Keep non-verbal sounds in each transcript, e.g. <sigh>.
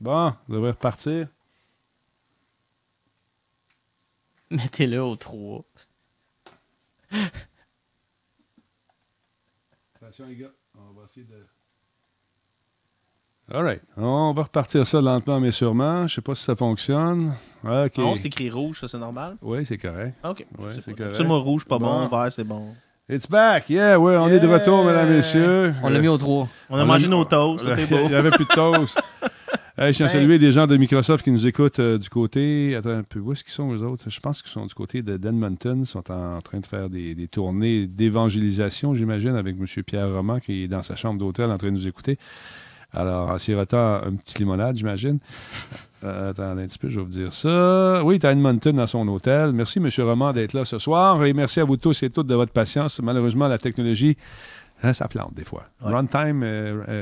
Bon, on devrait repartir. Mettez-le au 3. Attention, les gars. On va essayer de. All right. On va repartir ça lentement, mais sûrement. Je sais pas si ça fonctionne. OK. Non, c'est écrit rouge, ça, c'est normal? Oui, c'est correct. OK. c'est correct. rouge, pas bon. Vert, c'est bon. It's back! Yeah, ouais, on est de retour, mesdames, messieurs. On l'a mis au 3. On a mangé nos toasts. <laughs> Il n'y avait plus de toasts. <laughs> je tiens à saluer des gens de Microsoft qui nous écoutent euh, du côté. Attends un peu, où est-ce qu'ils sont, eux autres Je pense qu'ils sont du côté de d'Edmonton. Ils sont en, train de faire des, tournées d'évangélisation, j'imagine, avec M. Pierre Roman qui est dans sa chambre d'hôtel en train de nous écouter. Alors, en sirotant un petit limonade, j'imagine. Euh, attends un petit peu, je vais vous dire ça. Oui, à Edmonton dans son hôtel. Merci, M. Roman, d'être là ce soir. Et merci à vous tous et toutes de votre patience. Malheureusement, la technologie, hein, ça plante des fois. Runtime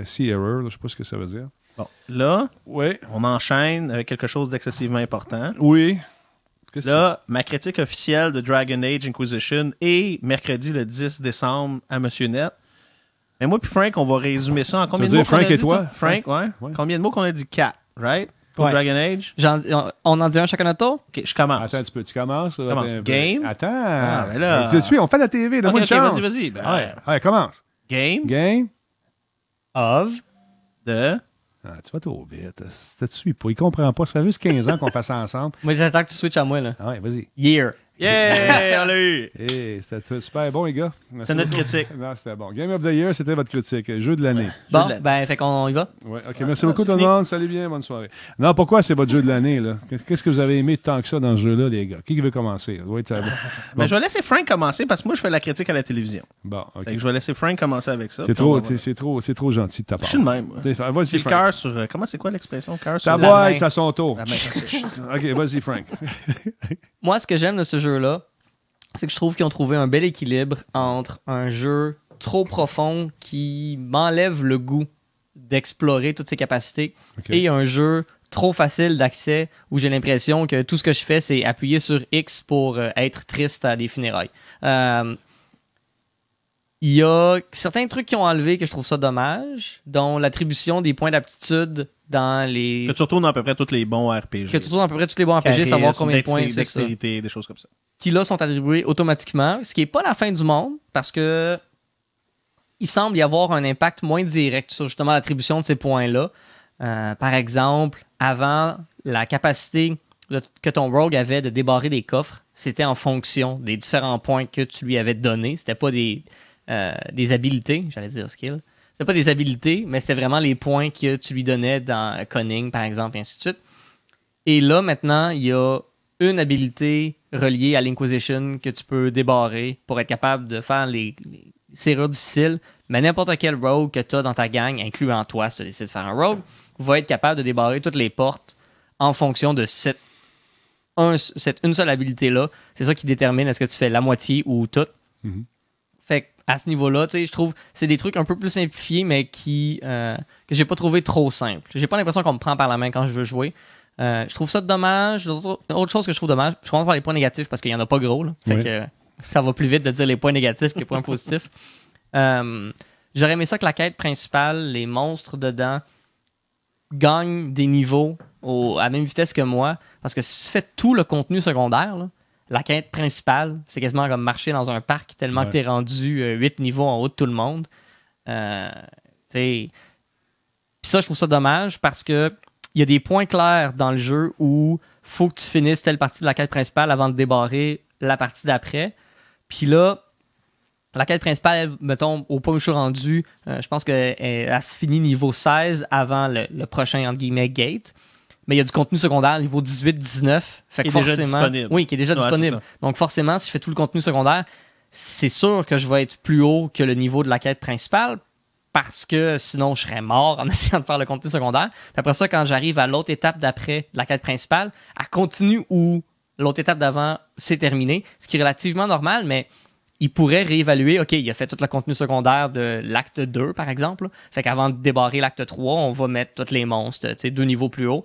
C euh, error, je ne sais pas ce que ça veut dire. Bon, là, on enchaîne avec euh, quelque chose d'excessivement important. Oui. Là, ma critique officielle de Dragon Age Inquisition est mercredi le 10 décembre à Monsieur Net. Mais moi puis Frank, on va résumer ça en combien de mots Frank et toi? Frank, ouais. Combien de mots qu'on a dit 4, right? Pour Dragon Age? on en dit un chacun à tour? Ok, je commence. Attends un petit tu commences. Ben, ben, Game. Attends. Ah, ben on fait la TV, donne-moi okay, okay, Vas-y, vas-y. ouais. commence. Game. Game. Of. The. Ah, tu vas trop vite. Tu ne Il comprend pas. Ça fait juste 15 ans qu'on fait ça ensemble. <laughs> Moi, j'attends que tu switches à moi, là. Ah, ouais, vas-y. Year. Yeah, on l'a eu. <laughs> Hey, c'était super bon, les gars. C'est notre critique. Non, c'était bon. Game of the Year, c'était votre critique. Jeu de l'année. Bon, ben, fait qu'on y va. Ouais, OK. merci beaucoup, tout le monde. Salut bien, bonne soirée. Non, pourquoi c'est votre jeu de l'année, là? Qu'est-ce que vous avez aimé tant que ça dans ce jeu-là, les gars? Qui veut commencer? Bon. Euh, <laughs> ben, je vais laisser Frank commencer parce que moi, je fais la critique à la télévision. Bon, OK. je vais laisser Frank commencer avec ça. C'est trop, c'est trop, trop gentil de ta part. Je suis le même. Ah, vas-y, Frank. le cœur sur. Euh, comment c'est quoi l'expression? Cœur sur. Ta boîte, Ça son tour. <laughs> OK, vas-y, Frank moi, ce que j'aime de ce jeu-là, c'est que je trouve qu'ils ont trouvé un bel équilibre entre un jeu trop profond qui m'enlève le goût d'explorer toutes ses capacités et un jeu trop facile d'accès où j'ai l'impression que tout ce que je fais, c'est appuyer sur X pour euh, être triste à des funérailles. Euh, il y a certains trucs qui ont enlevé que je trouve ça dommage, dont l'attribution des points d'aptitude dans les. Que tu retournes à peu près tous les bons RPG. Que tu retournes à peu près tous les bons RPG, savoir combien de points c'est ça. des choses comme ça. Qui là sont attribués automatiquement, ce qui n'est pas la fin du monde, parce que il semble y avoir un impact moins direct sur justement l'attribution de ces points-là. Euh, par exemple, avant, la capacité que ton rogue avait de débarrer des coffres, c'était en fonction des différents points que tu lui avais donnés. C'était pas des, euh, des habilités, j'allais dire skills. C'est pas des habilités, mais c'est vraiment les points que tu lui donnais dans Cunning, par exemple, et ainsi de suite. Et là, maintenant, il y a une habilité reliée à l'Inquisition que tu peux débarrer pour être capable de faire les, serrures difficiles. Mais n'importe quel rogue que tu as dans ta gang, incluant toi si tu décides de faire un rogue, va être capable de débarrer toutes les portes en fonction de cette, une seule habilité-là. C'est ça qui détermine est-ce que tu fais la moitié ou tout. Mm-hmm à ce niveau-là. tu sais, Je trouve c'est des trucs un peu plus simplifiés, mais qui euh, que j'ai pas trouvé trop simple. J'ai pas l'impression qu'on me prend par la main quand je veux jouer. Euh, je trouve ça dommage. Autre chose que je trouve dommage, je commence par les points négatifs parce qu'il y en a pas gros. Fait que ça va plus vite de dire les points négatifs que les points positifs. <laughs> Euh, j'aurais aimé ça que la quête principale, les monstres dedans, gagnent des niveaux à la même vitesse que moi. Parce que si tu fais tout le contenu secondaire, là, la quête principale, c'est quasiment comme marcher dans un parc tellement que tu es rendu 8 euh, niveaux en haut de tout le monde. Puis euh, ça, je trouve ça dommage parce que il y a des points clairs dans le jeu où faut que tu finisses telle partie de la quête principale avant de débarrer la partie d'après. Puis là, la quête principale, me tombe au point où je suis rendu, euh, je pense qu'elle se finit niveau 16 avant le, prochain, gate mais il y a du contenu secondaire niveau 18-19. Fait que disponible. Oui, qui est déjà disponible. Donc forcément, si je fais tout le contenu secondaire, c'est sûr que je vais être plus haut que le niveau de la quête principale parce que sinon je serais mort en <laughs> essayant de faire le contenu secondaire. après ça, quand j'arrive à l'autre étape d'après la quête principale, à continue où l'autre étape d'avant s'est terminée, ce qui est relativement normal, mais il pourrait réévaluer, OK, il a fait tout le contenu secondaire de l'acte 2, par exemple. Fait qu'avant de débarrer l'acte 3, on va mettre tous les monstres, tu sais, deux niveaux plus haut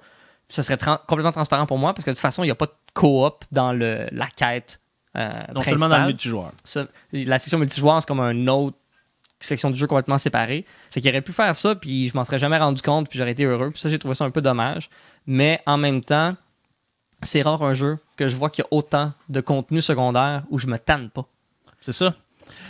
ce serait complètement transparent pour moi parce que de toute façon, il n'y a pas de coop dans la quête. Euh, non seulement dans le multijoueur. la section multijoueur, c'est comme une autre section du jeu complètement séparée. Fait qu'il aurait pu faire ça, puis je m'en serais jamais rendu compte, puis j'aurais été heureux. Puis ça, j'ai trouvé ça un peu dommage. Mais en même temps, c'est rare un jeu que je vois qu'il y a autant de contenu secondaire où je me tanne pas. C'est ça.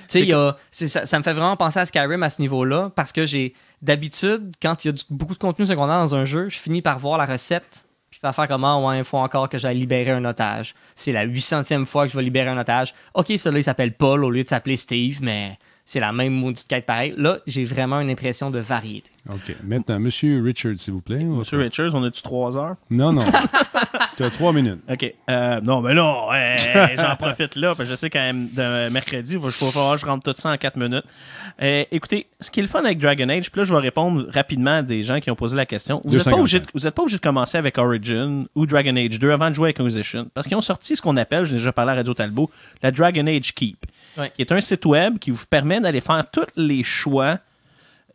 Tu sais, ça, ça me fait vraiment penser à Skyrim à ce niveau-là, parce que j'ai d'habitude, quand il y a beaucoup de contenu secondaire dans un jeu, je finis par voir la recette puis faire, faire comment, ouais, il faut encore que j'aille libérer un otage. C'est la 800e fois que je vais libérer un otage. Ok, celui-là, il s'appelle Paul au lieu de s'appeler Steve, mais c'est la même maudite quête pareil. Là, j'ai vraiment une impression de variété. OK. Maintenant, M. Richards, s'il vous plaît. Monsieur Richards, on a-tu trois heures? Non, non. <laughs> tu as trois minutes. OK. Euh, non, mais ben non, j'en profite là, parce que je sais quand même, de mercredi, il va falloir que je rentre tout ça en quatre minutes. Euh, écoutez, ce qui est le fun avec Dragon Age, puis là, je vais répondre rapidement à des gens qui ont posé la question. Vous n'êtes pas, obligé de, de commencer avec Origin ou Dragon Age 2 avant de jouer avec Inquisition? parce qu'ils ont sorti ce qu'on appelle, je j'ai déjà parlé à Radio Talbot, la Dragon Age Keep qui est un site web qui vous permet d'aller faire tous les choix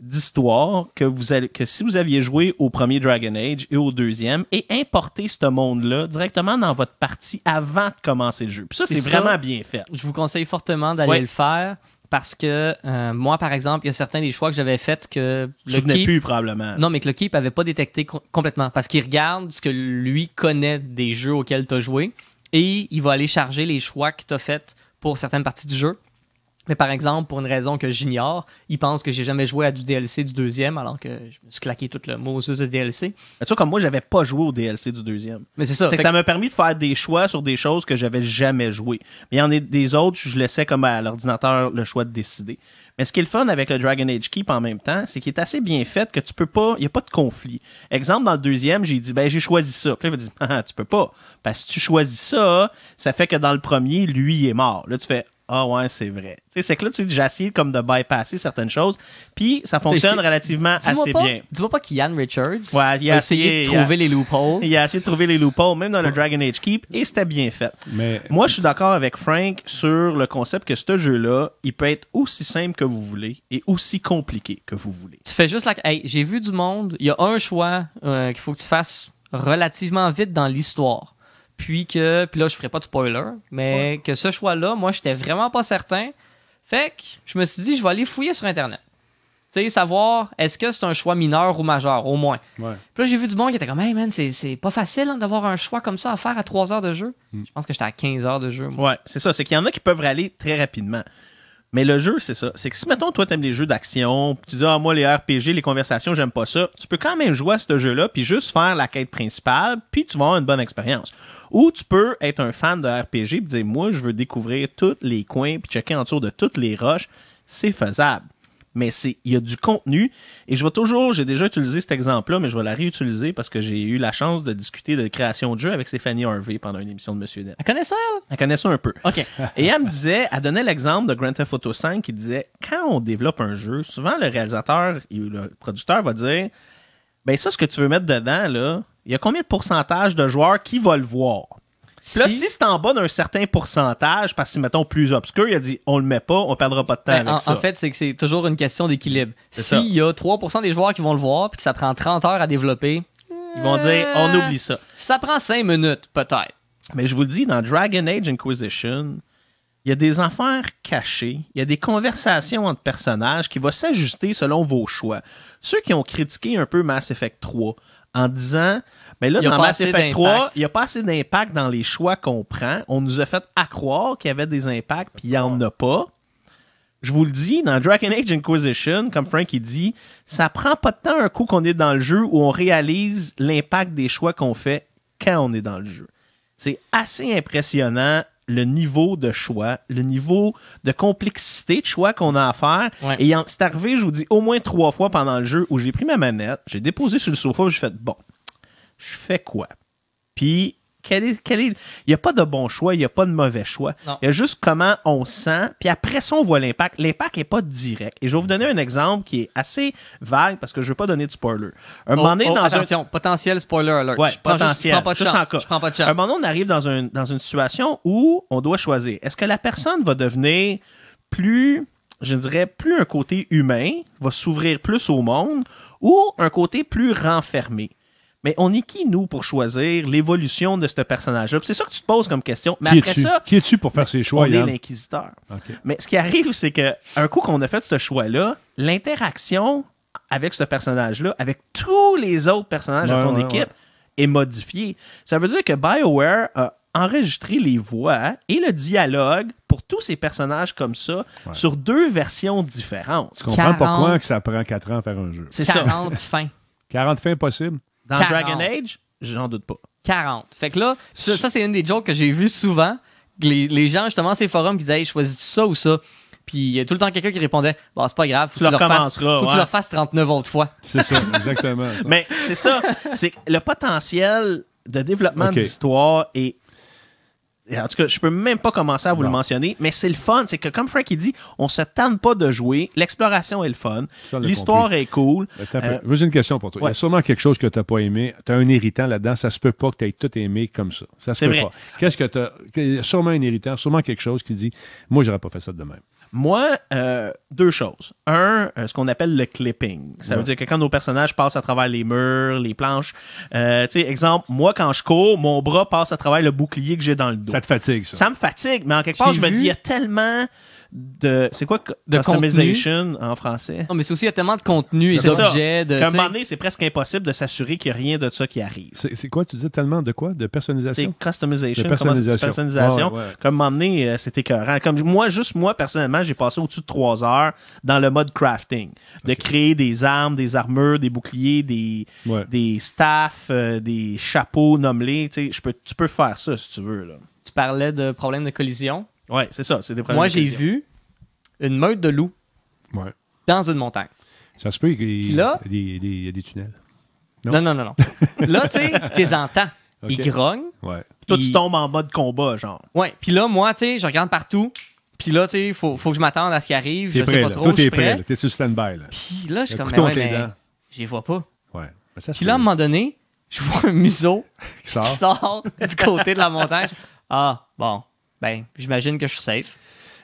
d'histoire que vous que si vous aviez joué au premier Dragon Age et au deuxième et importer ce monde-là directement dans votre partie avant de commencer le jeu. Puis ça, c'est vraiment bien fait. Je vous conseille fortement d'aller le faire parce que euh, moi, par exemple, il y a certains des choix que j'avais faits que tu le keep, plus probablement. Non, mais que le keep avait pas détecté complètement parce qu'il regarde ce que lui connaît des jeux auxquels tu as joué et il va aller charger les choix que tu as faits pour certaines parties du jeu. Mais par exemple, pour une raison que j'ignore, il pense que j'ai jamais joué à du DLC du deuxième, alors que je me suis claqué tout le sur de DLC. Mais tu vois, comme moi, j'avais pas joué au DLC du deuxième. Mais c'est ça. ça m'a permis de faire des choix sur des choses que j'avais jamais jouées. Mais il y en a des autres, je laissais comme à l'ordinateur le choix de décider. Mais ce qui est le fun avec le Dragon Age Keep en même temps, c'est qu'il est assez bien fait que tu peux pas, il n'y a pas de conflit. Exemple, dans le deuxième, j'ai dit, ben, j'ai choisi ça. Puis là, il va dire, <laughs> ah, tu peux pas. Parce que si tu choisis ça, ça fait que dans le premier, lui, il est mort. Là, tu fais, ah ouais, c'est vrai. C'est que là, tu sais, j'essaie comme de bypasser certaines choses. Puis ça fonctionne relativement assez bien. Dis-moi pas qu'Ian Richards a, essayé, de trouver les loopholes. Il a essayé de trouver les loopholes, même dans le Dragon Age Keep, et c'était bien fait. Mais... Moi, je suis d'accord avec Frank sur le concept que ce jeu-là, il peut être aussi simple que vous voulez et aussi compliqué que vous voulez. Tu fais juste la. Hey, j'ai vu du monde, il y a un choix euh, qu'il faut que tu fasses relativement vite dans l'histoire puis que, puis là, je ferai pas de spoiler, mais que ce choix-là, moi, j'étais vraiment pas certain. Fait que je me suis dit, je vais aller fouiller sur Internet. Tu sais, savoir est-ce que c'est un choix mineur ou majeur, au moins. Puis là, j'ai vu du monde qui était comme, hey man, c'est pas facile hein, d'avoir un choix comme ça à faire à 3 heures de jeu. Mm. Je pense que j'étais à 15 heures de jeu. Ouais, c'est ça. C'est qu'il y en a qui peuvent râler très rapidement. Mais le jeu, c'est ça. C'est que si, mettons, toi, t'aimes les jeux d'action, tu dis, ah, moi, les RPG, les conversations, j'aime pas ça, tu peux quand même jouer à ce jeu-là, puis juste faire la quête principale, puis tu vas avoir une bonne expérience. Ou tu peux être un fan de RPG, puis dire, moi, je veux découvrir tous les coins, puis checker autour de toutes les roches. C'est faisable mais il y a du contenu et je vais toujours, j'ai déjà utilisé cet exemple-là, mais je vais la réutiliser parce que j'ai eu la chance de discuter de création de jeu avec Stéphanie Harvey pendant une émission de Monsieur Depp. Elle connaît ça, elle? Elle connaît ça un peu. OK. et elle me disait, elle donnait l'exemple de Grand Theft Auto 5 qui disait, quand on développe un jeu, souvent le réalisateur ou le producteur va dire, ben ça, ce que tu veux mettre dedans, là, il y a combien de pourcentage de joueurs qui vont le voir? Si... si c'est en bas d'un certain pourcentage, parce que si, mettons, plus obscur, il a dit on le met pas, on perdra pas de temps ben, avec ça. En fait, c'est que c'est toujours une question d'équilibre. S'il y a 3% des joueurs qui vont le voir, puis que ça prend 30 heures à développer, ils vont dire euh, on oublie ça. Ça prend 5 minutes, peut-être. Mais je vous le dis, dans Dragon Age Inquisition, il y a des affaires cachées, il y a des conversations entre personnages qui vont s'ajuster selon vos choix. Ceux qui ont critiqué un peu Mass Effect 3 en disant mais là, il dans Mass Effect 3, il n'y a pas assez d'impact dans les choix qu'on prend. On nous a fait accroire qu'il y avait des impacts, puis il n'y en a pas. Je vous le dis, dans Dragon Age Inquisition, comme Frank il dit, ça prend pas de temps un coup qu'on est dans le jeu où on réalise l'impact des choix qu'on fait quand on est dans le jeu. C'est assez impressionnant le niveau de choix, le niveau de complexité de choix qu'on a à faire. Et c'est arrivé, je vous dis, au moins trois fois pendant le jeu où j'ai pris ma manette, j'ai déposé sur le sofa, j'ai fait bon je fais quoi? Puis, quel est, il n'y a pas de bon choix, il n'y a pas de mauvais choix. Il y a juste comment on sent, puis après ça, on voit l'impact. L'impact n'est pas direct. Et je vais vous donner un exemple qui est assez vague parce que je ne veux pas donner de spoiler. Un oh, moment oh, dans potentiel spoiler alert. potentiel. prends pas de chance. Je prends pas de chance. Un moment donné, on arrive dans, dans une situation où on doit choisir. Est-ce que la personne va devenir plus je dirais, plus un côté humain va s'ouvrir plus au monde ou un côté plus renfermé mais on est qui, nous, pour choisir l'évolution de ce personnage-là? C'est ça que tu te poses comme question. Mais après ça. Qui es-tu pour faire ces choix, On est l'inquisiteur. Mais ce qui arrive, c'est qu'un coup qu'on a fait ce choix-là, l'interaction avec ce personnage-là, avec tous les autres personnages de ton équipe, est modifiée. Ça veut dire que BioWare a enregistré les voix et le dialogue pour tous ces personnages comme ça sur deux versions différentes. Tu comprends pourquoi que ça prend quatre ans à faire un jeu. C'est 40 fins. 40 fins possibles. Dans Dragon Age, j'en doute pas. 40. Fait que là, ça, c'est une des jokes que j'ai vu souvent. Les, gens, justement, ces forums qui disaient, « Choisis-tu ça ou ça. Puis il y a tout le temps quelqu'un qui répondait Bon, c'est pas grave, faut tu leur fasses 39 autres fois. C'est ça, exactement. <laughs> Mais c'est ça, c'est le potentiel de développement d'histoire est en tout cas, je peux même pas commencer à vous le mentionner, mais c'est le fun. C'est que, comme il dit, on se tente pas de jouer. L'exploration est le fun. L'histoire est cool. Euh, J'ai une question pour toi. Il y a sûrement quelque chose que tu t'as pas aimé. Tu as un irritant là-dedans. Ça se peut pas que tu aies tout aimé comme ça. Ça se peut pas. Qu'est-ce que tu as. sûrement un irritant, sûrement quelque chose qui dit Moi, j'aurais pas fait ça de même. Moi, euh, deux choses. Un, euh, ce qu'on appelle le clipping. Ça veut dire que quand nos personnages passent à travers les murs, les planches, euh, tu sais, exemple, moi, quand je cours, mon bras passe à travers le bouclier que j'ai dans le dos. Ça te fatigue, ça. Ça me fatigue, mais en quelque part, je me dis, il y a tellement de. C'est quoi customization en français? Non, mais c'est aussi, il y a tellement de contenu et d'objets. À un moment donné, c'est presque impossible de s'assurer qu'il n'y a rien de ça qui arrive. C'est quoi, tu disais tellement de quoi? De personnalisation? C'est customization. personnalisation. Comme, personnalisation. un moment donné, euh, c'était écœurant. Comme moi, juste moi, personnellement, j'ai passé au-dessus de trois heures dans le mode crafting. De créer des armes, des armures, des boucliers, des, des staffs, euh, des chapeaux, je peux Tu peux faire ça si tu veux. Là. Tu parlais de problèmes de collision? Ouais, c'est ça, c'est des problèmes. Moi, j'ai vu une meute de loups dans une montagne. Ça se peut qu'il y, a des- il y a des tunnels. Non. Non, non, non, <laughs> là, tu sais, tu les entends. Ils grognent. Ouais. Toi, tu tombes en mode combat, genre. Ouais. Puis là, moi, tu sais, je regarde partout. Puis là, tu sais, faut, faut que je m'attende à ce qui arrive. Je je sais pas trop. je prêt. prêt. es T'es sur stand-by, là. Puis là, je suis comme, mais Je les vois pas. Ouais. Ben, puis là, à un moment donné, je vois un museau <laughs> qui sort. qui sort <laughs> du côté de la montagne. Ah, bon, ben, j'imagine que je suis safe.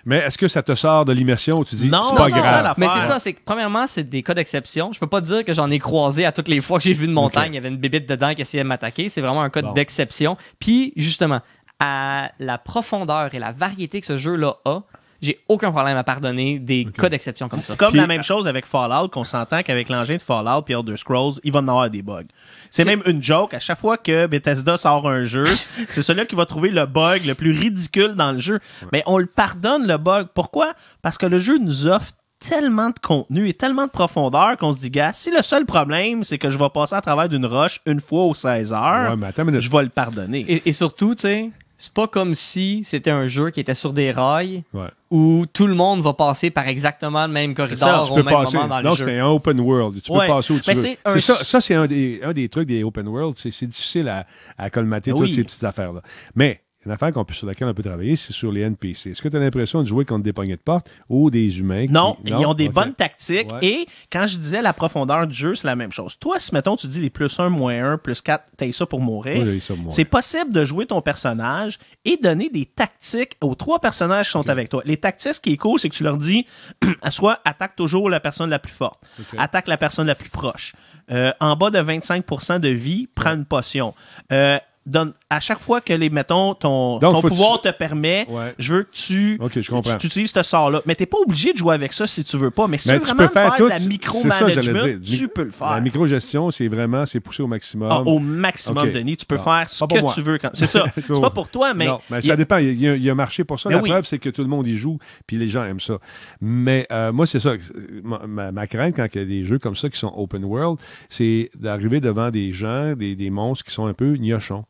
Mais est-ce que ça te sort de l'immersion où tu dis c'est pas non, grave? Ça, mais c'est ça, c'est premièrement, c'est des cas d'exception. Je peux pas dire que j'en ai croisé à toutes les fois que j'ai vu une montagne, il y avait une bébite dedans qui essayait de m'attaquer. C'est vraiment un cas d'exception. Puis justement, à la profondeur et la variété que ce jeu-là a, j'ai aucun problème à pardonner des cas d'exception comme ça. Comme la même chose avec Fallout, qu'on s'entend qu'avec l'engin de Fallout et Elder Scrolls, il va en avoir des bugs. C'est même une joke. À chaque fois que Bethesda sort un jeu, <laughs> c'est celui là qui va trouver le bug le plus ridicule dans le jeu. Mais on le pardonne, le bug. Pourquoi? Parce que le jeu nous offre tellement de contenu et tellement de profondeur qu'on se dit, gars, si le seul problème, c'est que je vais passer à travers d'une roche une fois aux 16 heures, je vais le pardonner. Et, et surtout, tu sais, c'est pas comme si c'était un jeu qui était sur des rails où tout le monde va passer par exactement le même corridor tu au peux même passer, moment dans le jeu. c'est un open world. Tu peux passer où tu veux. ça, ça, c'est un des, un des, trucs des open world. C'est, c'est difficile à, à colmater ben toutes ces petites affaires-là. Mais une affaire peut, sur laquelle on peut travailler, c'est sur les NPC. Est-ce que tu as l'impression de jouer contre des poignées de porte ou des humains? Non, ils ont des bonnes tactiques. Et quand je disais la profondeur du jeu, c'est la même chose. Toi, si mettons, tu dis les plus 1, moins 1, plus 4, t'as ça pour mourir. c'est possible de jouer ton personnage et donner des tactiques aux trois personnages qui sont avec toi. Les tactiques, ce qui est cool, c'est que tu leur dis <clears throat> soit attaque toujours la personne la plus forte, attaque la personne la plus proche. Euh, en bas de 25 de vie, prends une potion. Euh, donne à chaque fois que les, mettons, ton, pouvoir te permet, je veux que tu, utilises ce sort-là. Mais tu n'es pas obligé de jouer avec ça si tu veux pas. Mais si tu veux vraiment faire, de la micro-management, tu peux le faire. La micro-gestion, c'est vraiment, c'est poussé au maximum. Ah, au maximum, Denis. Tu peux faire ce que tu veux. C'est ça. <laughs> c'est pas pour toi, mais. ça dépend. Il y, a, un marché pour ça. Ben la preuve, c'est que tout le monde y joue, puis les gens aiment ça. Mais euh, moi, c'est ça. Ma, crainte quand il y a des jeux comme ça qui sont open world, c'est d'arriver devant des gens, des, des monstres qui sont un peu gnochons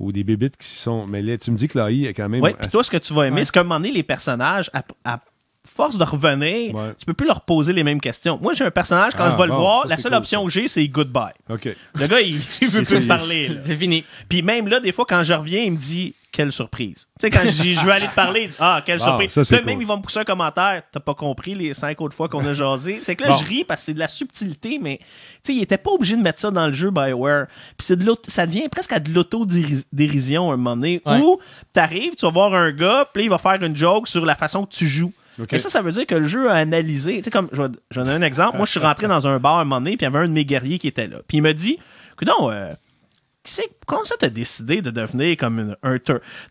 ou des bébites qui sont mêlées. Tu me dis que l'AI est quand même. Oui, puis toi, ce que tu vas aimer, c'est qu'à un moment donné, les personnages, à, force de revenir, tu peux plus leur poser les mêmes questions. Moi, j'ai un personnage, quand ah, je vais le voir, la seule option que j'ai, c'est goodbye. OK. Le gars, il, ne <laughs> veut plus parler. C'est fini. Puis même là, des fois, quand je reviens, il me dit quelle surprise. Tu sais, quand je vais aller te parler, dis, ah, quelle surprise. même, ils vont me pousser un commentaire. T'as pas compris les cinq autres fois qu'on a jasé. C'est que là, je ris parce que c'est de la subtilité, mais tu sais, il était pas obligé de mettre ça dans le jeu Bioware. Puis c'est de l'autre. ça devient presque à de l'autodérision un moment donné tu où t'arrives, tu vas voir un gars, puis il va faire une joke sur la façon que tu joues. Et ça, ça veut dire que le jeu a analysé. Tu sais, comme, J'en ai un exemple. Moi, je suis rentré dans un bar un moment puis il y avait un de mes guerriers qui était là. Puis il me dit, écoute, euh, comment ça t'as décidé de devenir comme une, un,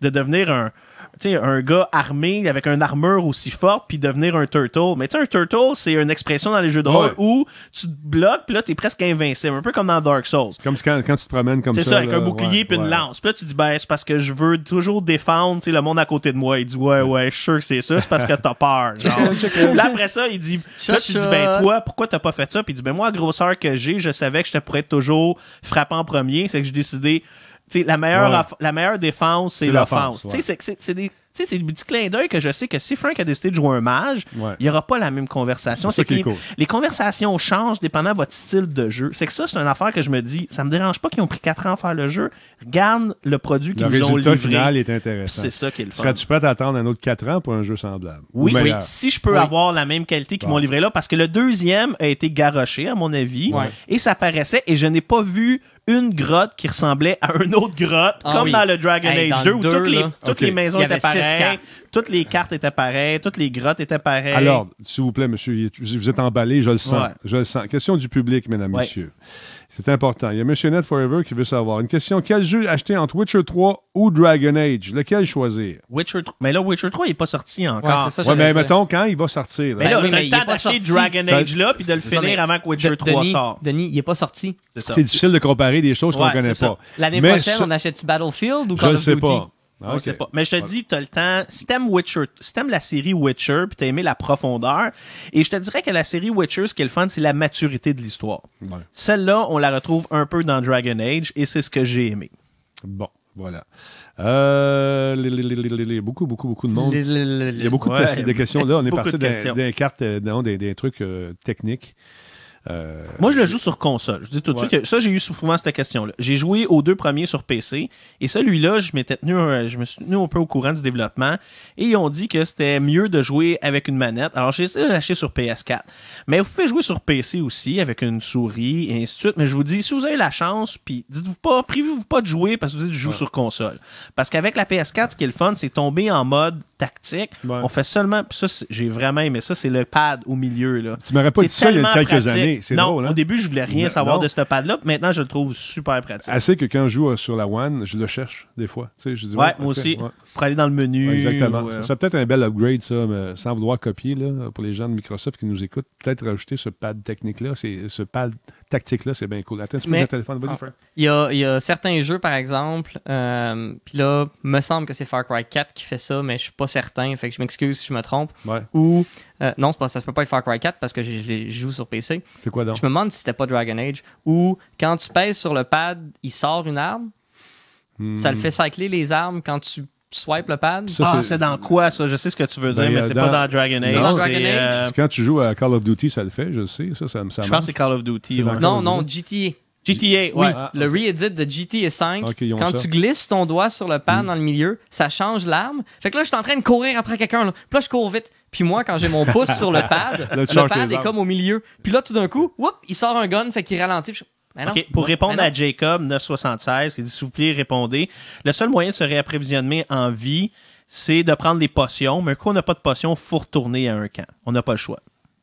de devenir un, tu sais, un gars armé avec une armure aussi forte puis devenir un turtle. Mais tu sais, un turtle, c'est une expression dans les jeux de rôle où tu te bloques puis là, t'es presque invincible. Un peu comme dans Dark Souls. Comme quand, tu te promènes comme ça. C'est ça, avec un bouclier puis une lance. Puis là, tu dis, ben, c'est parce que je veux toujours défendre tu sais, le monde à côté de moi. Il dit, ouais, ouais, je suis sûr que c'est ça, c'est parce que t'as peur. <laughs> là, après ça, il dit, là, tu dis, ben, toi, pourquoi t'as pas fait ça? Puis il dit, ben, moi, grosseur que j'ai, je savais que je te pourrais toujours frapper en premier. C'est que j'ai décidé, sais, la meilleure, la meilleure défense, c'est l'offense. c'est c'est C'est des c'est le petit clin d'œil que je sais que si Frank a décidé de jouer un mage, il n'y aura pas la même conversation. C'est les, conversations changent dépendant de votre style de jeu. C'est que ça, c'est une affaire que je me dis, ça me dérange pas qu'ils ont pris 4 ans à faire le jeu. Regarde le produit qu'ils ont livré. Le final est intéressant. C'est ça qui est le fun. tu prêt à un autre 4 ans pour un jeu semblable? Oui, oui. Si je peux avoir la même qualité qu'ils m'ont livré là, parce que le deuxième a été garoché, à mon avis, et ça paraissait, et je n'ai pas vu une grotte qui ressemblait à une autre grotte, ah comme dans le Dragon Age 2, où toutes, les, maisons étaient pareilles. Toutes les cartes étaient pareilles, toutes les grottes étaient pareilles. Alors, s'il vous plaît, monsieur, vous êtes emballé, je le sens. Je le sens. Question du public, mesdames, messieurs. C'est important. Il y a Monsieur Net Forever qui veut savoir. Une question. Quel jeu acheter entre Witcher 3 ou Dragon Age? Lequel choisir? Mais là, Witcher 3, il n'est pas sorti encore. Ouais, mais mettons, quand il va sortir. Là. Mais là, ben oui, a le temps d'acheter Dragon ben, Age là, puis de le finir avant que Witcher 3 sorte. Denis, il n'est pas sorti. C'est difficile de comparer des choses qu'on ne connaît pas. L'année prochaine, on achète Battlefield ou Call Je ne sais pas. Ah, Mais je te dis, tu as le temps. Si Witcher, la série Witcher, puis t'as aimé la profondeur, et je te dirais que la série Witcher, ce qui est c'est la maturité de l'histoire. Celle-là, on la retrouve un peu dans Dragon Age, et c'est ce que j'ai aimé. Bon, voilà. Euh, beaucoup, beaucoup, beaucoup de monde. Il y a beaucoup de, questions. Là, on est parti des cartes euh, des, des trucs euh, techniques. Euh, Moi, je le joue sur console. Je dis tout de suite que ça, j'ai eu souvent cette question-là. J'ai joué aux deux premiers sur PC et celui-là, je m'étais tenu, je me suis tenu un peu au courant du développement et ils ont dit que c'était mieux de jouer avec une manette. Alors, j'ai essayé de l'acheter sur PS4. Mais vous pouvez jouer sur PC aussi avec une souris et ainsi de suite. Mais je vous dis, si vous avez la chance, puis dites-vous pas, privez-vous pas de jouer parce que vous dites, je joue sur console. Parce qu'avec la PS4, ce qui est le fun, c'est tomber en mode tactique. On fait seulement. Ça, j'ai vraiment aimé ça. C'est le pad au milieu. Là. Tu m'aurais pas dit ça il y a quelques années. Hein? Au début, je voulais rien savoir de ce pad-là. Maintenant, je le trouve super pratique. Assez que quand je joue euh, sur la One, je le cherche des fois. je dis, ouais, moi aussi. Pour aller dans le menu. exactement. Euh, ça, peut-être un bel upgrade, ça, sans vouloir copier là, pour les gens de Microsoft qui nous écoutent. Peut-être rajouter ce pad technique-là, c'est ce pad tactique-là, c'est bien cool. Attends, tu téléphone, vas-y, ah, Il y a, certains jeux, par exemple, euh, puis là, me semble que c'est Far Cry 4 qui fait ça, mais je suis pas certain, fait que je m'excuse si je me trompe. Ou, euh, non, ça ne peut pas être Far Cry 4 parce que je, joue sur PC. C'est quoi donc? Je me demande si c'était pas Dragon Age. Ou, quand tu pèses sur le pad, il sort une arme. Hmm. Ça le fait cycler les armes quand tu swipe le pad. ah, c'est dans quoi ça Je sais ce que tu veux ben, dire, mais euh, c'est pas dans Dragon Age. Non, euh, Quand tu joues à Call of Duty, ça le fait, je sais. Ça, ça, ça je pense que c'est Call of Duty. Non, non, GTA. GTA, oui. le re-edit de GTA 5. quand tu glisses ton doigt sur le pad mm. dans le milieu, ça change l'arme. Fait que là, je suis en train de courir après quelqu'un. Puis là, je cours vite. Puis moi, quand j'ai mon pouce sur le <laughs> pad, le, pad est comme au milieu. Puis là, tout d'un coup, whoop, il sort un gun, fait qu'il ralentit. Ben pour ben répondre à Jacob 976 qui dit s'il vous plaît répondez. Le seul moyen de se réapprovisionner en vie, c'est de prendre des potions. Mais quand on n'a pas de potions, faut retourner à un camp. On n'a pas le choix.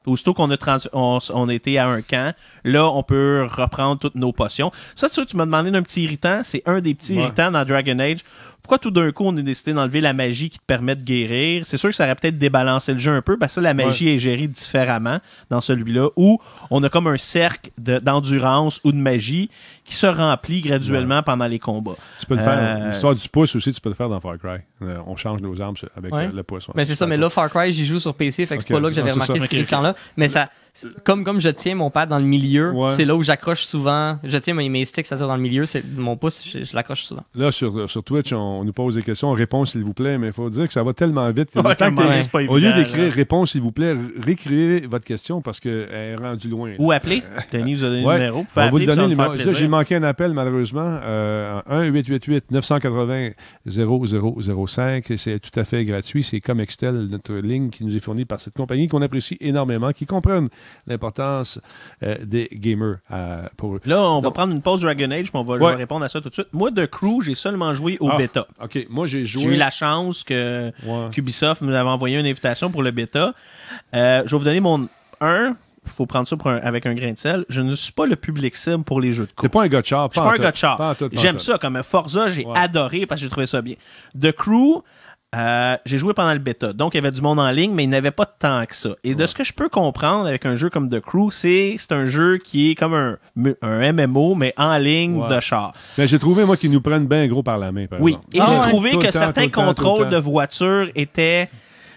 Aussitôt qu'on a trans on, était à un camp, là on peut reprendre toutes nos potions. Ça, tu, tu m'as demandé d'un petit irritant. C'est un des petits irritants dans Dragon Age pourquoi tout d'un coup on a décidé d'enlever la magie qui te permet de guérir C'est sûr que ça aurait peut-être débalancé le jeu un peu parce que la magie est gérée différemment dans celui-là où on a comme un cercle d'endurance ou de magie qui se remplit graduellement pendant les combats. Tu peux le faire. Euh, L'histoire du pouce aussi, tu peux le faire dans Far Cry. Euh, on change nos armes avec euh, le pouce. Ben, mais c'est ça, mais là, Far Cry, j'y joue sur PC, fait que c'est pas là que j'avais remarqué ce okay. là Mais ça comme, comme je tiens mon pad dans le milieu, c'est là où j'accroche souvent. Je tiens mes, sticks, cest à dans le milieu, c'est mon pouce, je, l'accroche souvent. Là, sur, sur Twitch, on, nous pose des questions, on répond s'il vous plaît, mais il faut dire que ça va tellement vite. Au lieu d'écrire réponse s'il vous plaît, réécrivez votre question parce qu'elle est rendue loin. Ou appelez. <laughs> Denis vous a donné le numéro. pour J'ai manqué un appel, malheureusement. 1-888-980-0005. Euh, c'est tout à fait gratuit. C'est comme Excel, notre ligne qui nous est fournie par cette compagnie qu'on apprécie énormément, qui comprennent l'importance euh, des gamers. Euh, pour pour... Là, on va prendre une pause Dragon Age, puis on va, répondre à ça tout de suite. Moi, de Crew, j'ai seulement joué au ah, bêta. OK, moi, j'ai joué. eu la chance que ouais. Ubisoft nous avait envoyé une invitation pour le bêta. Euh, je vais vous donner mon 1, il faut prendre ça avec un grain de sel. Je ne suis pas le public cible pour les jeux de course. C'est pas un gotcha. Je pas un J'aime ça. Comme un Forza, j'ai adoré parce que j'ai trouvé ça bien. The Crew, euh, j'ai joué pendant le bêta, donc il y avait du monde en ligne, mais il n'avait pas de temps que ça. Et de ce que je peux comprendre avec un jeu comme The Crew, c'est c'est un jeu qui est comme un, MMO, mais en ligne de char. Ben, j'ai trouvé, moi, qu'ils nous prennent bien gros par la main. oui, et ah j'ai trouvé que certains contrôles de voiture étaient...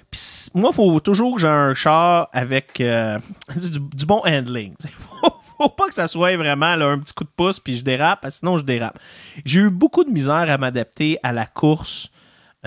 Pis, moi, faut toujours que j'ai un char avec euh, <laughs> du, bon handling. <laughs> Faut, pas que ça soit vraiment un petit coup de pouce, puis je dérape, sinon je dérape. J'ai eu beaucoup de misère à m'adapter à la course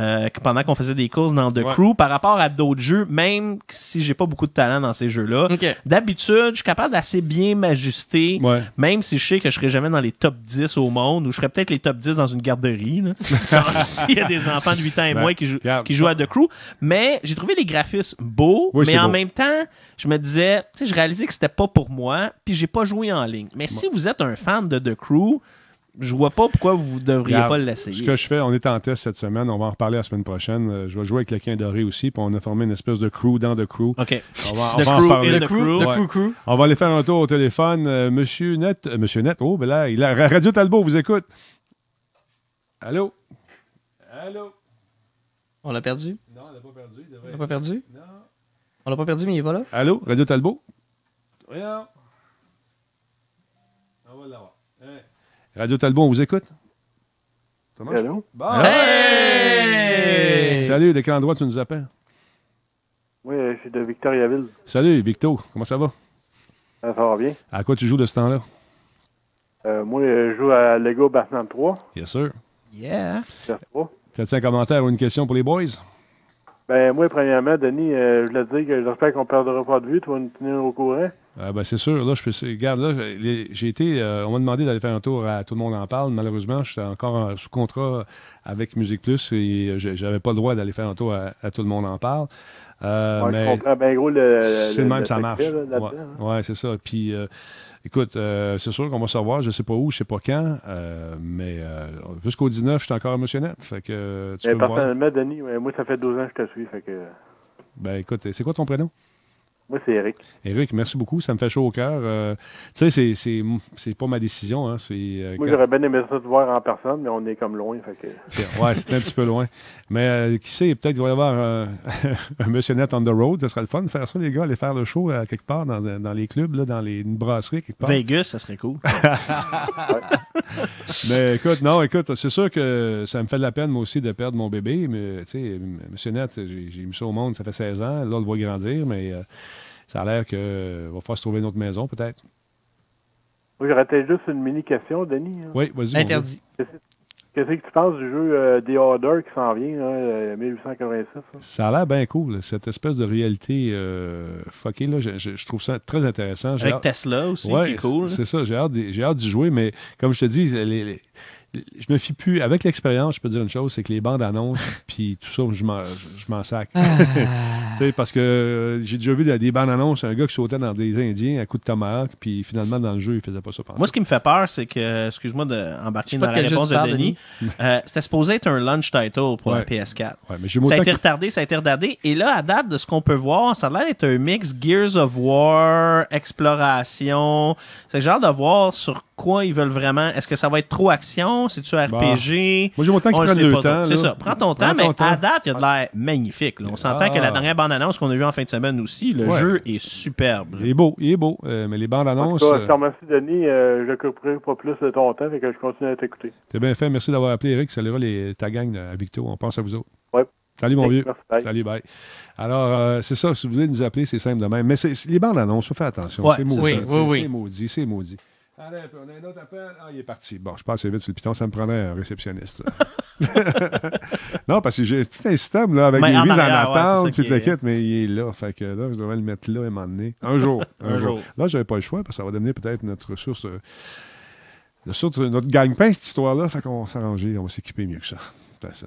euh, pendant qu'on faisait des courses dans The Crew par rapport à d'autres jeux, même si j'ai pas beaucoup de talent dans ces jeux-là. D'habitude, je suis capable d'assez bien m'ajuster, même si je sais que je serai jamais dans les top 10 au monde, ou je serais peut-être les top 10 dans une garderie, <laughs> <laughs> s'il y a des enfants de 8 ans et ben, moins qui, jouent, à The Crew. Mais j'ai trouvé les graphismes beaux, mais en même temps, je me disais, tu sais, je réalisais que c'était pas pour moi, puis j'ai pas joué en ligne. Mais si vous êtes un fan de The Crew, je vois pas pourquoi vous devriez pas l'essayer. Ce que je fais, on est en test cette semaine, on va en reparler la semaine prochaine. Euh, je vais jouer avec le Quin Doré aussi, puis on a formé une espèce de crew dans The Crew. OK. On va, en parler. crew. crew, On va aller faire un tour au téléphone. Euh, Monsieur Net, euh, Monsieur Net, oh, ben là, il a, Radio Talbot vous écoute. Allô? Allô? On l'a perdu? Non, on l'a pas perdu. On l'a pas perdu? Non. On l'a pas perdu, mais il est pas là. Allô, Radio Talbot? Rien. Radio Talbot, on vous écoute? Thomas? Bon. Salut, de quel endroit tu nous appelles? Oui, c'est de Victoriaville. Salut, Victo, comment ça va? Ça va bien. À quoi tu joues de ce temps-là? Euh, moi, je joue à Lego Batman 3. Bien sûr. Yeah. T'as-tu un commentaire ou une question pour les boys? Ben, moi, premièrement, Denis, euh, je voulais te dire que j'espère qu'on ne perdra pas de vue. Tu vas nous tenir au courant. Ah, ben, c'est sûr. Là, je peux, regarde, là, j'ai été. Euh, on m'a demandé d'aller faire un tour à Tout le monde en parle. Malheureusement, j'étais encore sous contrat avec Musique Plus et euh, j'avais pas le droit d'aller faire un tour à, Tout le monde en parle. Euh, mais je le. même, ça marche. Là, hein. ouais, c'est ça. Puis, écoute, c'est sûr qu'on va savoir, revoir. Je sais pas où, je ne sais pas quand, mais jusqu'au 19, je suis encore à Fait que, tu eh, Denis, moi, ça fait 12 ans que je te suis. Fait Ben, écoute, c'est quoi ton prénom? Moi, c'est Eric. Eric, merci beaucoup. Ça me fait chaud au cœur. Euh, tu sais, c'est pas ma décision. Hein. Euh, moi, j'aurais bien aimé ça te voir en personne, mais on est comme loin. Fait <laughs> ouais, c'était un petit peu loin. Mais euh, qui sait, peut-être qu'il va y avoir <laughs> un Monsieur Net on the road. Ça serait le fun de faire ça, les gars, aller faire le show quelque part dans, les clubs, dans les brasseries quelque part. Vegas, ça serait cool. <laughs> mais écoute, non, écoute, c'est sûr que ça me fait de la peine, moi aussi, de perdre mon bébé. Mais, tu sais, Monsieur Net, j'ai mis ça au monde, ça fait 16 ans. Là, on le voit grandir, mais ça a l'air qu'il euh, va falloir se trouver une autre maison, peut-être. Oui, j'aurais peut-être juste une mini question, Denis. Hein. Oui, vas-y. Interdit. Qu'est-ce que tu penses du jeu euh, The Order qui s'en vient, euh, hein, 1886? Ça a l'air bien cool, cette espèce de réalité euh, fuckée. Là, je, trouve ça très intéressant. Avec Tesla aussi, qui est cool. C'est hein. ça, j'ai hâte d'y jouer, mais comme je te dis, les je me fie plus. Avec l'expérience, je peux dire une chose, c'est que les bandes annonces, <laughs> puis tout ça, je m'en, sac. Ah. <laughs> Tu sac. parce que euh, j'ai déjà vu des, bandes annonces, un gars qui sautait dans des Indiens à coup de tomahawk, puis finalement, dans le jeu, il faisait pas ça. Moi, ce qui me fait peur, c'est que, excuse-moi d'embarquer dans la réponse de Denis, euh, c'était supposé être un launch title pour un PS4. Ouais, mais ça a été retardé, ça a été retardé. Et là, à date de ce qu'on peut voir, ça a l'air d'être un mix Gears of War, exploration. C'est genre de voir sur quoi ils veulent vraiment. Est-ce que ça va être trop action? C'est-tu bah. RPG? Moi, j'ai mon temps qui prend le temps. C'est ça. Prends ton temps, mais à date, il y a de l'air magnifique. On s'entend que la ah. dernière bande-annonce qu'on a vue en fin de semaine aussi, le jeu est superbe. Il est beau, il est beau. Euh, mais les bandes-annonces. Euh, je Denis. Euh, je ne pas plus de ton temps, mais que je continue à t'écouter. C'est bien fait. Merci d'avoir appelé, Eric. Salut les, ta gang à Victo. On pense à vous autres. Salut, mon vieux. Salut, bye. Alors, c'est ça, si vous voulez nous appeler, c'est simple de même. Mais les bandes annonces, faire attention. c'est maudit. C'est maudit, c'est maudit. Allez, on a un autre appel. Ah, il est parti. Bon, je passe vite sur le piton. Ça me prenait un réceptionniste. <laughs> non, parce que j'ai tout un système là, avec les des mises en, attente, puis t'inquiète, mais il est là. Fait que là, je devrais le mettre là et m'emmener. Un jour. Un, <laughs> jour. Là, j'avais pas le choix, parce que ça va devenir peut-être notre ressource. Euh, notre gagne-pain, cette histoire-là. Fait qu'on va s'arranger. On va s'équiper mieux que ça ça.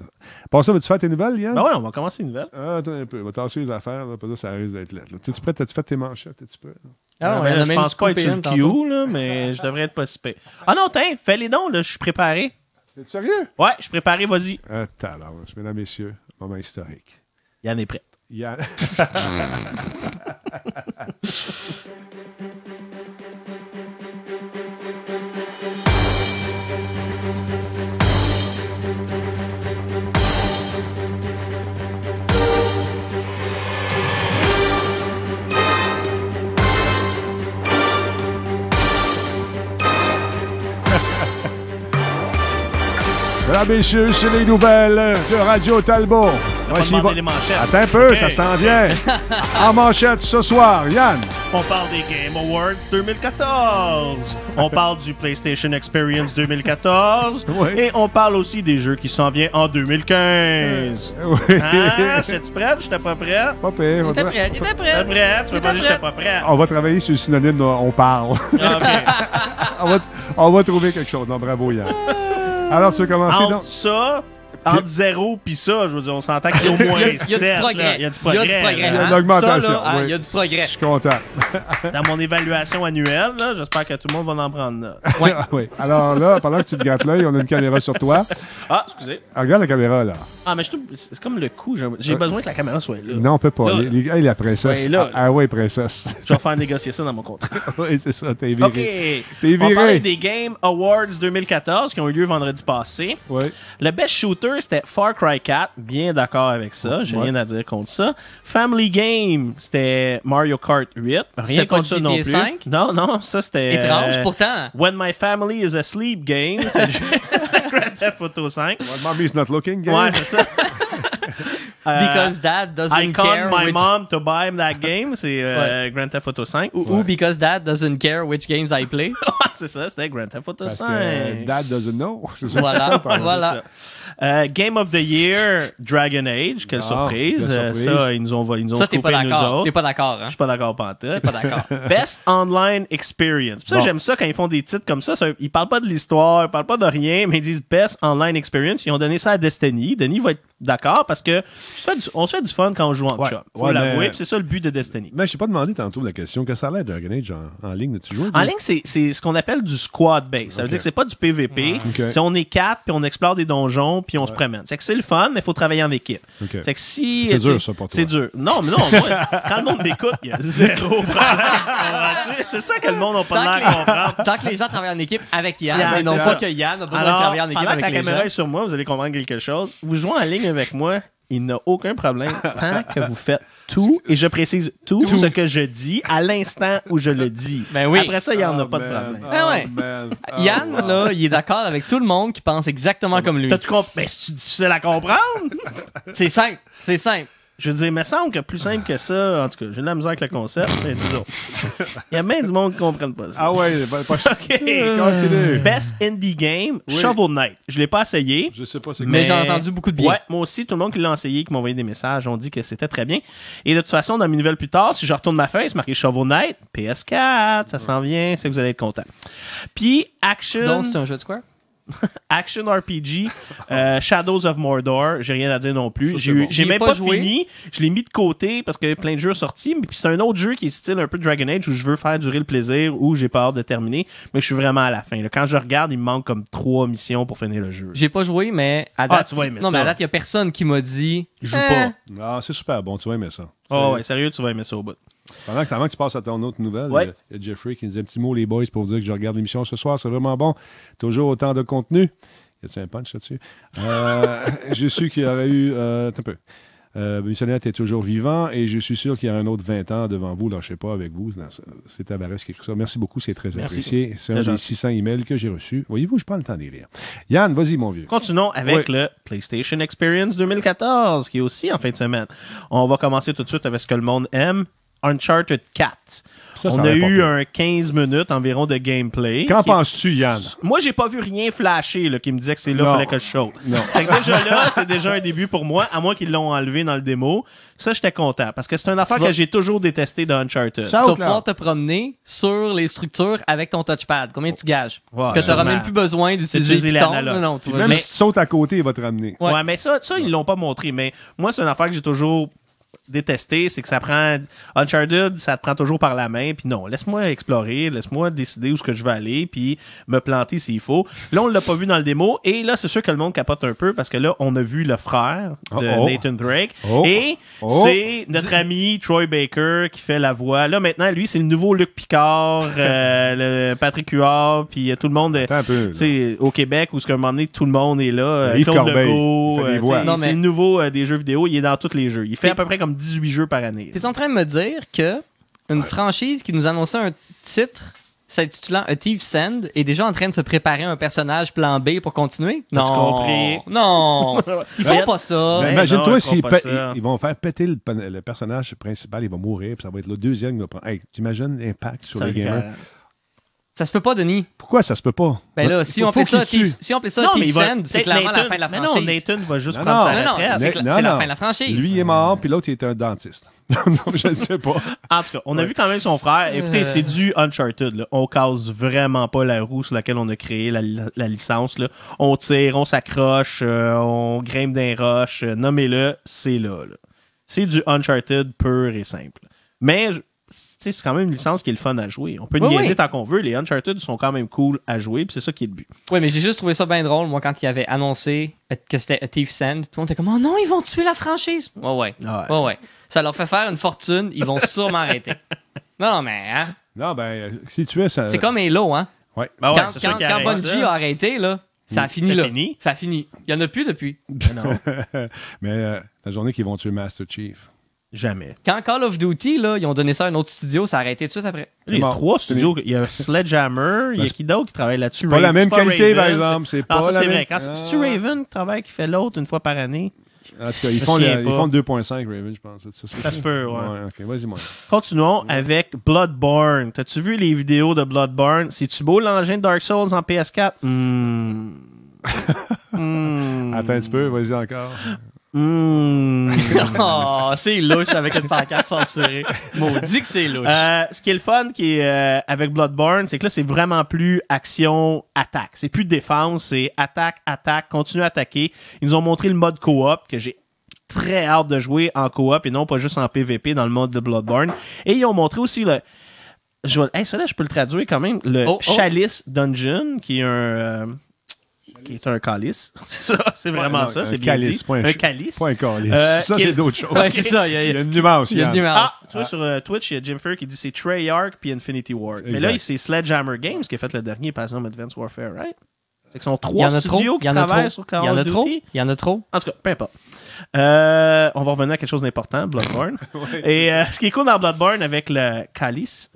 Pour ça, veux-tu faire tes nouvelles, Yann? Ben ouais, on va commencer une nouvelle. Ah, attends un peu, on va tasser les affaires, parce que ça risque d'être là. T'es-tu prêt? T'as-tu fait tes manchettes? T'es-tu prêt? Ah, ah, ouais, ben, je pense pas être sur le Q, là, mais <laughs> je devrais être pas si Ah non, tiens, fais les dons, là, je suis préparé. T'es sérieux? Ouais, je suis préparé, vas-y. Attends, ah, là, mesdames, messieurs, moment historique. Yann est prête. Yann. <laughs> <laughs> Rabécheux chez les nouvelles de Radio Talbot. Attends un peu, ça s'en vient. <laughs> en manchette ce soir, Yann. On parle des Game Awards 2014. On parle du PlayStation Experience 2014. <laughs> Et on parle aussi des jeux qui s'en viennent en 2015. Euh, oui. Ah, hein? j'étais prêt J'étais pas prêt? Pas prêt. J'étais prêt. J'étais Prêt. pas On va travailler sur le synonyme on parle. Ah, <laughs> on, va on va trouver quelque chose. bravo, Yann. Ah. Alors, tu veux commencer Entre ça, entre zéro puis ça, je veux dire, on s'entend qu'il y a au <laughs> moins du progrès. Il y a du progrès. Il y a du progrès. Il y a Il y a du progrès. Je suis content. <laughs> Dans mon évaluation annuelle, j'espère que tout le monde va en prendre là. <laughs> Oui. Alors là, pendant que tu te grattes l'œil, on a une caméra sur toi. Ah, excusez. Ah, regarde la caméra, là. Ah, mais je c'est comme le coup. J'ai euh, besoin que la caméra soit là. Non, on peut pas. Il il, la princesse. ah, ouais, princesse. <laughs> Je vais faire négocier ça dans mon contrat. <laughs> oui, c'est ça, t'es viré. OK. T'es viré. On parlait des Game Awards 2014 qui ont eu lieu vendredi passé. Oui. Le best shooter, c'était Far Cry 4. Bien d'accord avec ça. J'ai rien à dire contre ça. Family Game, c'était Mario Kart 8. Rien contre ça non plus. 5? Non, non, ça c'était. Étrange euh, pourtant. When My Family is Asleep Game. C'était <laughs> 10 foot 5. Mammy's not looking. mommy's Ouais, c'est ça. Euh, because Dad doesn't I care. I my mom to buy him that <laughs> game, c'est euh, Grand Theft Auto 5. Ou, ou, Because Dad doesn't care which games I play. <laughs> c'est ça, c'était Grand Theft Auto Parce 5. dad doesn't know. <laughs> C'est ça, voilà. Ça, euh, game of the Year, Dragon Age, quelle ah, surprise. ça, ils nous ont, ils nous ont ça, t'es pas d'accord. T'es pas d'accord. Hein? Je suis pas d'accord, Pantoute. T'es pas d'accord. Best Online Experience. ça, j'aime ça quand ils font des titres comme ça. ça ils parlent pas de l'histoire, ils parlent pas de rien, mais ils disent Best Online Experience. Ils ont donné ça à Destiny. Denis va être d'accord parce que on se fait du fun quand on joue en ouais, Oui, Faut c'est ça le but de Destiny. Mais je t'ai pas demandé tantôt la question, que ça a l'air Dragon Age en, en, ligne, tu joues? En ligne, c'est ce qu'on appelle du squad base. Ça veut dire que c'est pas du PVP. si on est quatre, puis on explore des donjons, puis on se promène. C'est que c'est le fun, mais il faut travailler en équipe. C'est que si... C'est dur, ça, pour toi. C'est dur. Non, mais non, moi, quand le monde m'écoute, il y a zéro problème. c'est ça que le monde n'a pas l'air comprendre. <laughs> Tant que les gens travaillent en équipe avec Yann, mais non pas que Yann a besoin de travailler en équipe avec la caméra est sur moi, vous allez comprendre quelque chose. Vous jouez en ligne avec moi, il n'a aucun problème <laughs> tant que vous faites tout, et je précise tout, ce que je dis à l'instant où je le dis. Ben oui. Après ça, il n'y en a ah, pas de problème. ben ouais. <laughs> Yann, là, il est d'accord avec tout le monde qui pense exactement comme lui. T'as-tu compris? Ben, c'est difficile à comprendre. c'est simple, c'est simple. Je veux dire, il me semble que plus simple que ça, en tout cas, j'ai de la misère avec le concept, mais disons. Il y a même du monde qui ne comprenne pas ça. Ah ouais, ben, pas, pas Ok, <laughs> continue. Best Indie Game, Shovel Knight. Je ne l'ai pas essayé. Je sais pas c'est Mais, j'ai entendu beaucoup de bien. Ouais, moi aussi, tout le monde qui l'a essayé, qui m'a envoyé des messages, ont dit que c'était très bien. Et de toute façon, dans mes nouvelles plus tard, si je retourne ma feuille, c'est marqué Shovel Knight, PS4, ça s'en vient, c'est que vous allez être content. Puis, Action. Donc, c'est un jeu de Square? <laughs> Action RPG, euh, Shadows of Mordor, j'ai rien à dire non plus. J'ai même pas, fini, je l'ai mis de côté parce que plein de jeux sortis, mais puis c'est un autre jeu qui est style un peu Dragon Age où je veux faire durer le plaisir, où j'ai pas hâte de terminer, mais je suis vraiment à la fin. Quand je regarde, il me manque comme trois missions pour finir le jeu. J'ai pas joué, mais à ah, tu non, mais à il y a personne qui m'a dit. Joue pas. Eh. Ah, c'est super bon, tu vas aimer ça. Oh ouais, sérieux, tu vas aimer ça au bout. Pendant que, avant que tu passes à ton autre nouvelle, Jeffrey qui nous dit un petit mot, les boys, pour vous dire que je regarde l'émission ce soir. C'est vraiment bon. Toujours autant de contenu. Y a tu un punch là-dessus? Euh, <laughs> j'ai su qu'il y aurait eu. Euh, un peu. Euh, est toujours vivant et je suis sûr qu'il y a un autre 20 ans devant vous. je sais pas avec vous. C'est Tavares qui écrit ça. Merci beaucoup, c'est très apprécié. C'est un des 600 emails que j'ai reçus. Voyez-vous, je prends le temps d'y lire. Yann, vas-y, mon vieux. Continuons avec le PlayStation Experience 2014 qui est aussi en fin de semaine. On va commencer tout de suite avec ce que le monde aime Uncharted 4. on a eu un 15 minutes environ de gameplay. Qu'en penses-tu, Yann? Moi, j'ai pas vu rien flasher là, qui me disait que c'est là qu'il fallait que je show. C'est déjà là, c'est déjà un début pour moi, à moins qu'ils l'ont enlevé dans le démo. Ça, j'étais content parce que c'est une affaire que j'ai toujours détesté dans Uncharted. Ça, tu vas pouvoir te promener sur les structures avec ton touchpad. Combien tu gages? que tu n'auras même plus besoin d'utiliser les Non, tu vois, Même mais... si tu sautes à côté, il va te ramener. ouais mais ça, ça ils l'ont pas montré. Mais moi, c'est une affaire que j'ai toujours détester, c'est que ça prend Uncharted, ça te prend toujours par la main, puis non, laisse-moi explorer, laisse-moi décider où ce que je vais aller, puis me planter s'il faut. Là, on l'a pas vu dans le démo, et là, c'est sûr que le monde capote un peu parce que là, on a vu le frère de oh, oh. Nathan Drake, oh, et c'est notre ami Troy Baker qui fait la voix. Là, maintenant, lui, c'est le nouveau Luc Picard, <laughs> euh, le Patrick Huard, puis euh, tout le monde, c'est au Québec où ce qu'à un moment donné, tout le monde est là. Euh, c'est le nouveau des jeux vidéo, il est dans tous les jeux. Il fait à peu près comme 18 jeux par année. T'es en train de me dire que une franchise qui nous annonçait un titre s'intitulant A Thief Send est déjà en train de se préparer un personnage plan B pour continuer? Non. Compris? Non. <laughs> Ils font pas ça. Ben imagine-toi s'ils vont faire péter le, personnage principal, il va mourir, puis ça va être le deuxième qui va prendre. Hey, t'imagines l'impact sur les gamers ça se peut pas, Denis. Pourquoi ça se peut pas? Ben là, si, on, fait ça, si on fait ça, c'est clairement la fin de la franchise. Mais non, Nathan va juste prendre non, sa retraite. C'est la, fin de la franchise. Lui il est mort, puis l'autre, il est un dentiste. <laughs> non, je ne sais pas. en tout cas, on a vu quand même son frère. Écoutez, euh. c'est du Uncharted. Là. On casse vraiment pas la roue sur laquelle on a créé la, licence. Là. On tire, on s'accroche, euh, on grimpe des roches. Euh, nommez-le, c'est là. là. C'est du Uncharted pur et simple. Mais c'est quand même une licence qui est le fun à jouer. On peut niaiser tant qu'on veut. Les Uncharted sont quand même cool à jouer, puis c'est ça qui est le but. Oui, mais j'ai juste trouvé ça bien drôle, moi, quand ils avaient annoncé que c'était A Thief Sand. Tout le monde était comme, oh non, ils vont tuer la franchise. Ouais, ouais. Ah ça leur fait faire une fortune, ils vont sûrement arrêter. <laughs> Non, mais, hein. Non, ben, si tu es, ça. C'est comme Halo, hein. Oui. Ben quand, Bungie a arrêté, là, ça a mm. fini Ça a fini. Il n'y en a plus depuis. Ben non. <laughs> mais euh, la journée qu'ils vont tuer Master Chief. Jamais. Quand Call of Duty, là, ils ont donné ça à un autre studio, ça a arrêté tout de suite après. Il y a trois studios. Il y a Sledgehammer, il y a qui qui travaille là-dessus? Pas la même qualité, par exemple. C'est ah, pas ça, c'est vrai. Quand c'est ah. Raven qui travaille, qui fait l'autre une fois par année. En tout cas, ils font, 2.5 Raven, je pense. Ça, se peut, ouais. Vas-y, moi. Continuons avec Bloodborne. T'as-tu vu les vidéos de Bloodborne? C'est-tu beau l'engin de Dark Souls en PS4? Hmm. <laughs> Hmm. Attends un petit peu, vas-y encore. Mmh. <laughs> oh, c'est louche avec une pancarte censurée. Maudit que c'est louche. Euh, ce qui est le fun qui est, euh, avec Bloodborne, c'est que là, c'est vraiment plus action-attaque. C'est plus défense, c'est attaque, attaque, continue à attaquer. Ils nous ont montré le mode co-op, que j'ai très hâte de jouer en co-op, et non pas juste en PVP dans le mode de Bloodborne. Et ils ont montré aussi le. Je, hey, ça là, je peux le traduire quand même. Le oh, oh. Chalice Dungeon, qui est un. Euh, qui est un calice. <laughs> c'est ça, c'est vraiment ça, c'est bien calice, dit. un calice. point un calice. Euh, ça, c'est d'autres choses. c'est ça. Il y, a, une nuance. Il y a une nuance. Ah, tu vois, sur euh, Twitch, il y a Jim Fur qui dit c'est Treyarch puis Infinity Ward. Mais là, c'est Sledgehammer Games qui a fait le dernier, par exemple, Advanced Warfare, right? C'est que sont trois studios qui travaillent sur Call of Duty. Il y en a trop. En tout cas, peu importe. Euh, on va revenir à quelque chose d'important, Bloodborne. <laughs> Et ce qui est cool dans Bloodborne avec le Calice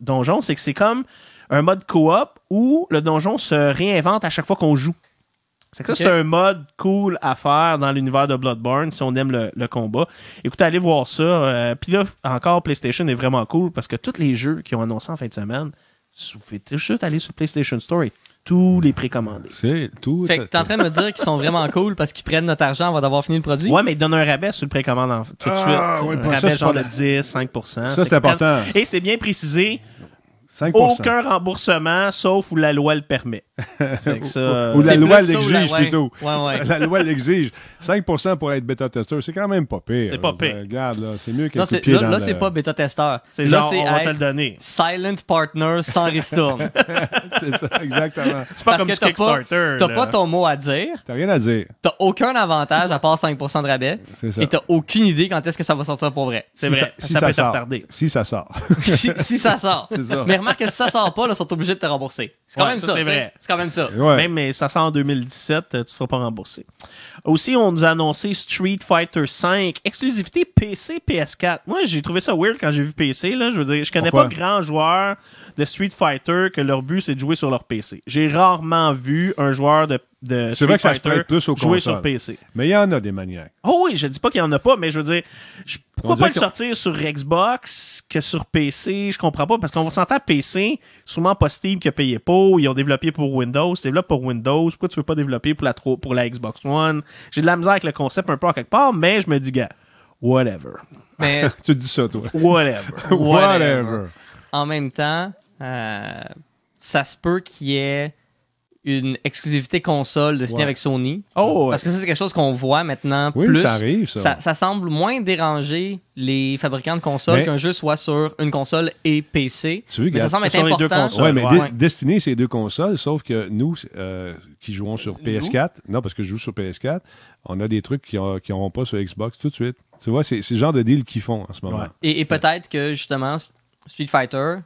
Donjon, c'est que c'est comme un mode coop où le donjon se réinvente à chaque fois qu'on joue. C'est ça, c'est un mode cool à faire dans l'univers de Bloodborne si on aime le, combat. Écoutez, allez voir ça. Euh, Puis là, encore, PlayStation est vraiment cool parce que tous les jeux qui ont annoncé en fin de semaine, vous faites juste aller sur PlayStation Store tous les précommandés. C'est tout. Fait que t'es en train de me dire qu'ils sont vraiment cool parce qu'ils prennent notre argent avant d'avoir fini le produit. Ouais, mais ils donnent un rabais sur le précommande tout de ah, suite. un rabais genre de 10, 5 Ça, c'est important. Et c'est bien précisé. Aucun remboursement, sauf où la loi le permet. ou, la loi l'exige plutôt. la loi l'exige. 5 pour être bêta-testeur, c'est quand même pas pire. C'est pas pire. Euh, regarde, là, c'est mieux que Là, c'est pas bêta-testeur. C'est genre, on va Silent partner sans ristourne. <laughs> c'est ça, exactement. C'est pas Parce comme que Kickstarter. T'as pas ton mot à dire. T'as rien à dire. T'as aucun avantage à part 5 de rabais. C'est ça. Et t'as aucune idée quand est-ce que ça va sortir pour vrai. C'est vrai. Ça, peut ça sort. Si ça sort. <laughs> si, ça sort que si ça sort pas, ils sont obligés de te rembourser. C'est quand même ça. c'est vrai. C'est quand même ça. Même mais ça sort en 2017, euh, tu seras pas remboursé. Aussi, on nous a annoncé Street Fighter 5 exclusivité PC, PS4. Moi, j'ai trouvé ça weird quand j'ai vu PC. Là. Je veux dire, je connais pas grand joueur de Street Fighter que leur but, c'est de jouer sur leur PC. J'ai rarement vu un joueur de de Street Fighter jouer sur PC. Mais il y en a des maniaques. Oh oui, je dis pas qu'il y en a pas, mais je veux dire, pourquoi pas le sortir sur Xbox que sur PC Je comprends pas parce qu'on s'entend PC, sûrement pas Steam qui a payé pas, ils ont développé pour Windows, développent pour Windows. Pourquoi tu veux pas développer pour la pour la Xbox One j'ai de la misère avec le concept un peu en quelque part, mais je me dis, gars, whatever. <laughs> tu dis ça, toi. Whatever. whatever. En même temps, euh, ça se peut qu'il y ait une exclusivité console de signer avec Sony. Oh, Parce que ça, c'est quelque chose qu'on voit maintenant oui, plus. Ça, arrive, ça. semble moins déranger les fabricants de consoles qu'un jeu soit sur une console et PC. mais ça semble être important. ouais, mais ces deux consoles, sauf que nous, euh, qui jouons sur euh, PS4, non, parce que je joue sur PS4, on a des trucs qui n'auront pas sur Xbox tout de suite. Tu vois, c'est le genre de deal qu'ils font en ce moment. et peut-être que, justement, Street Fighter,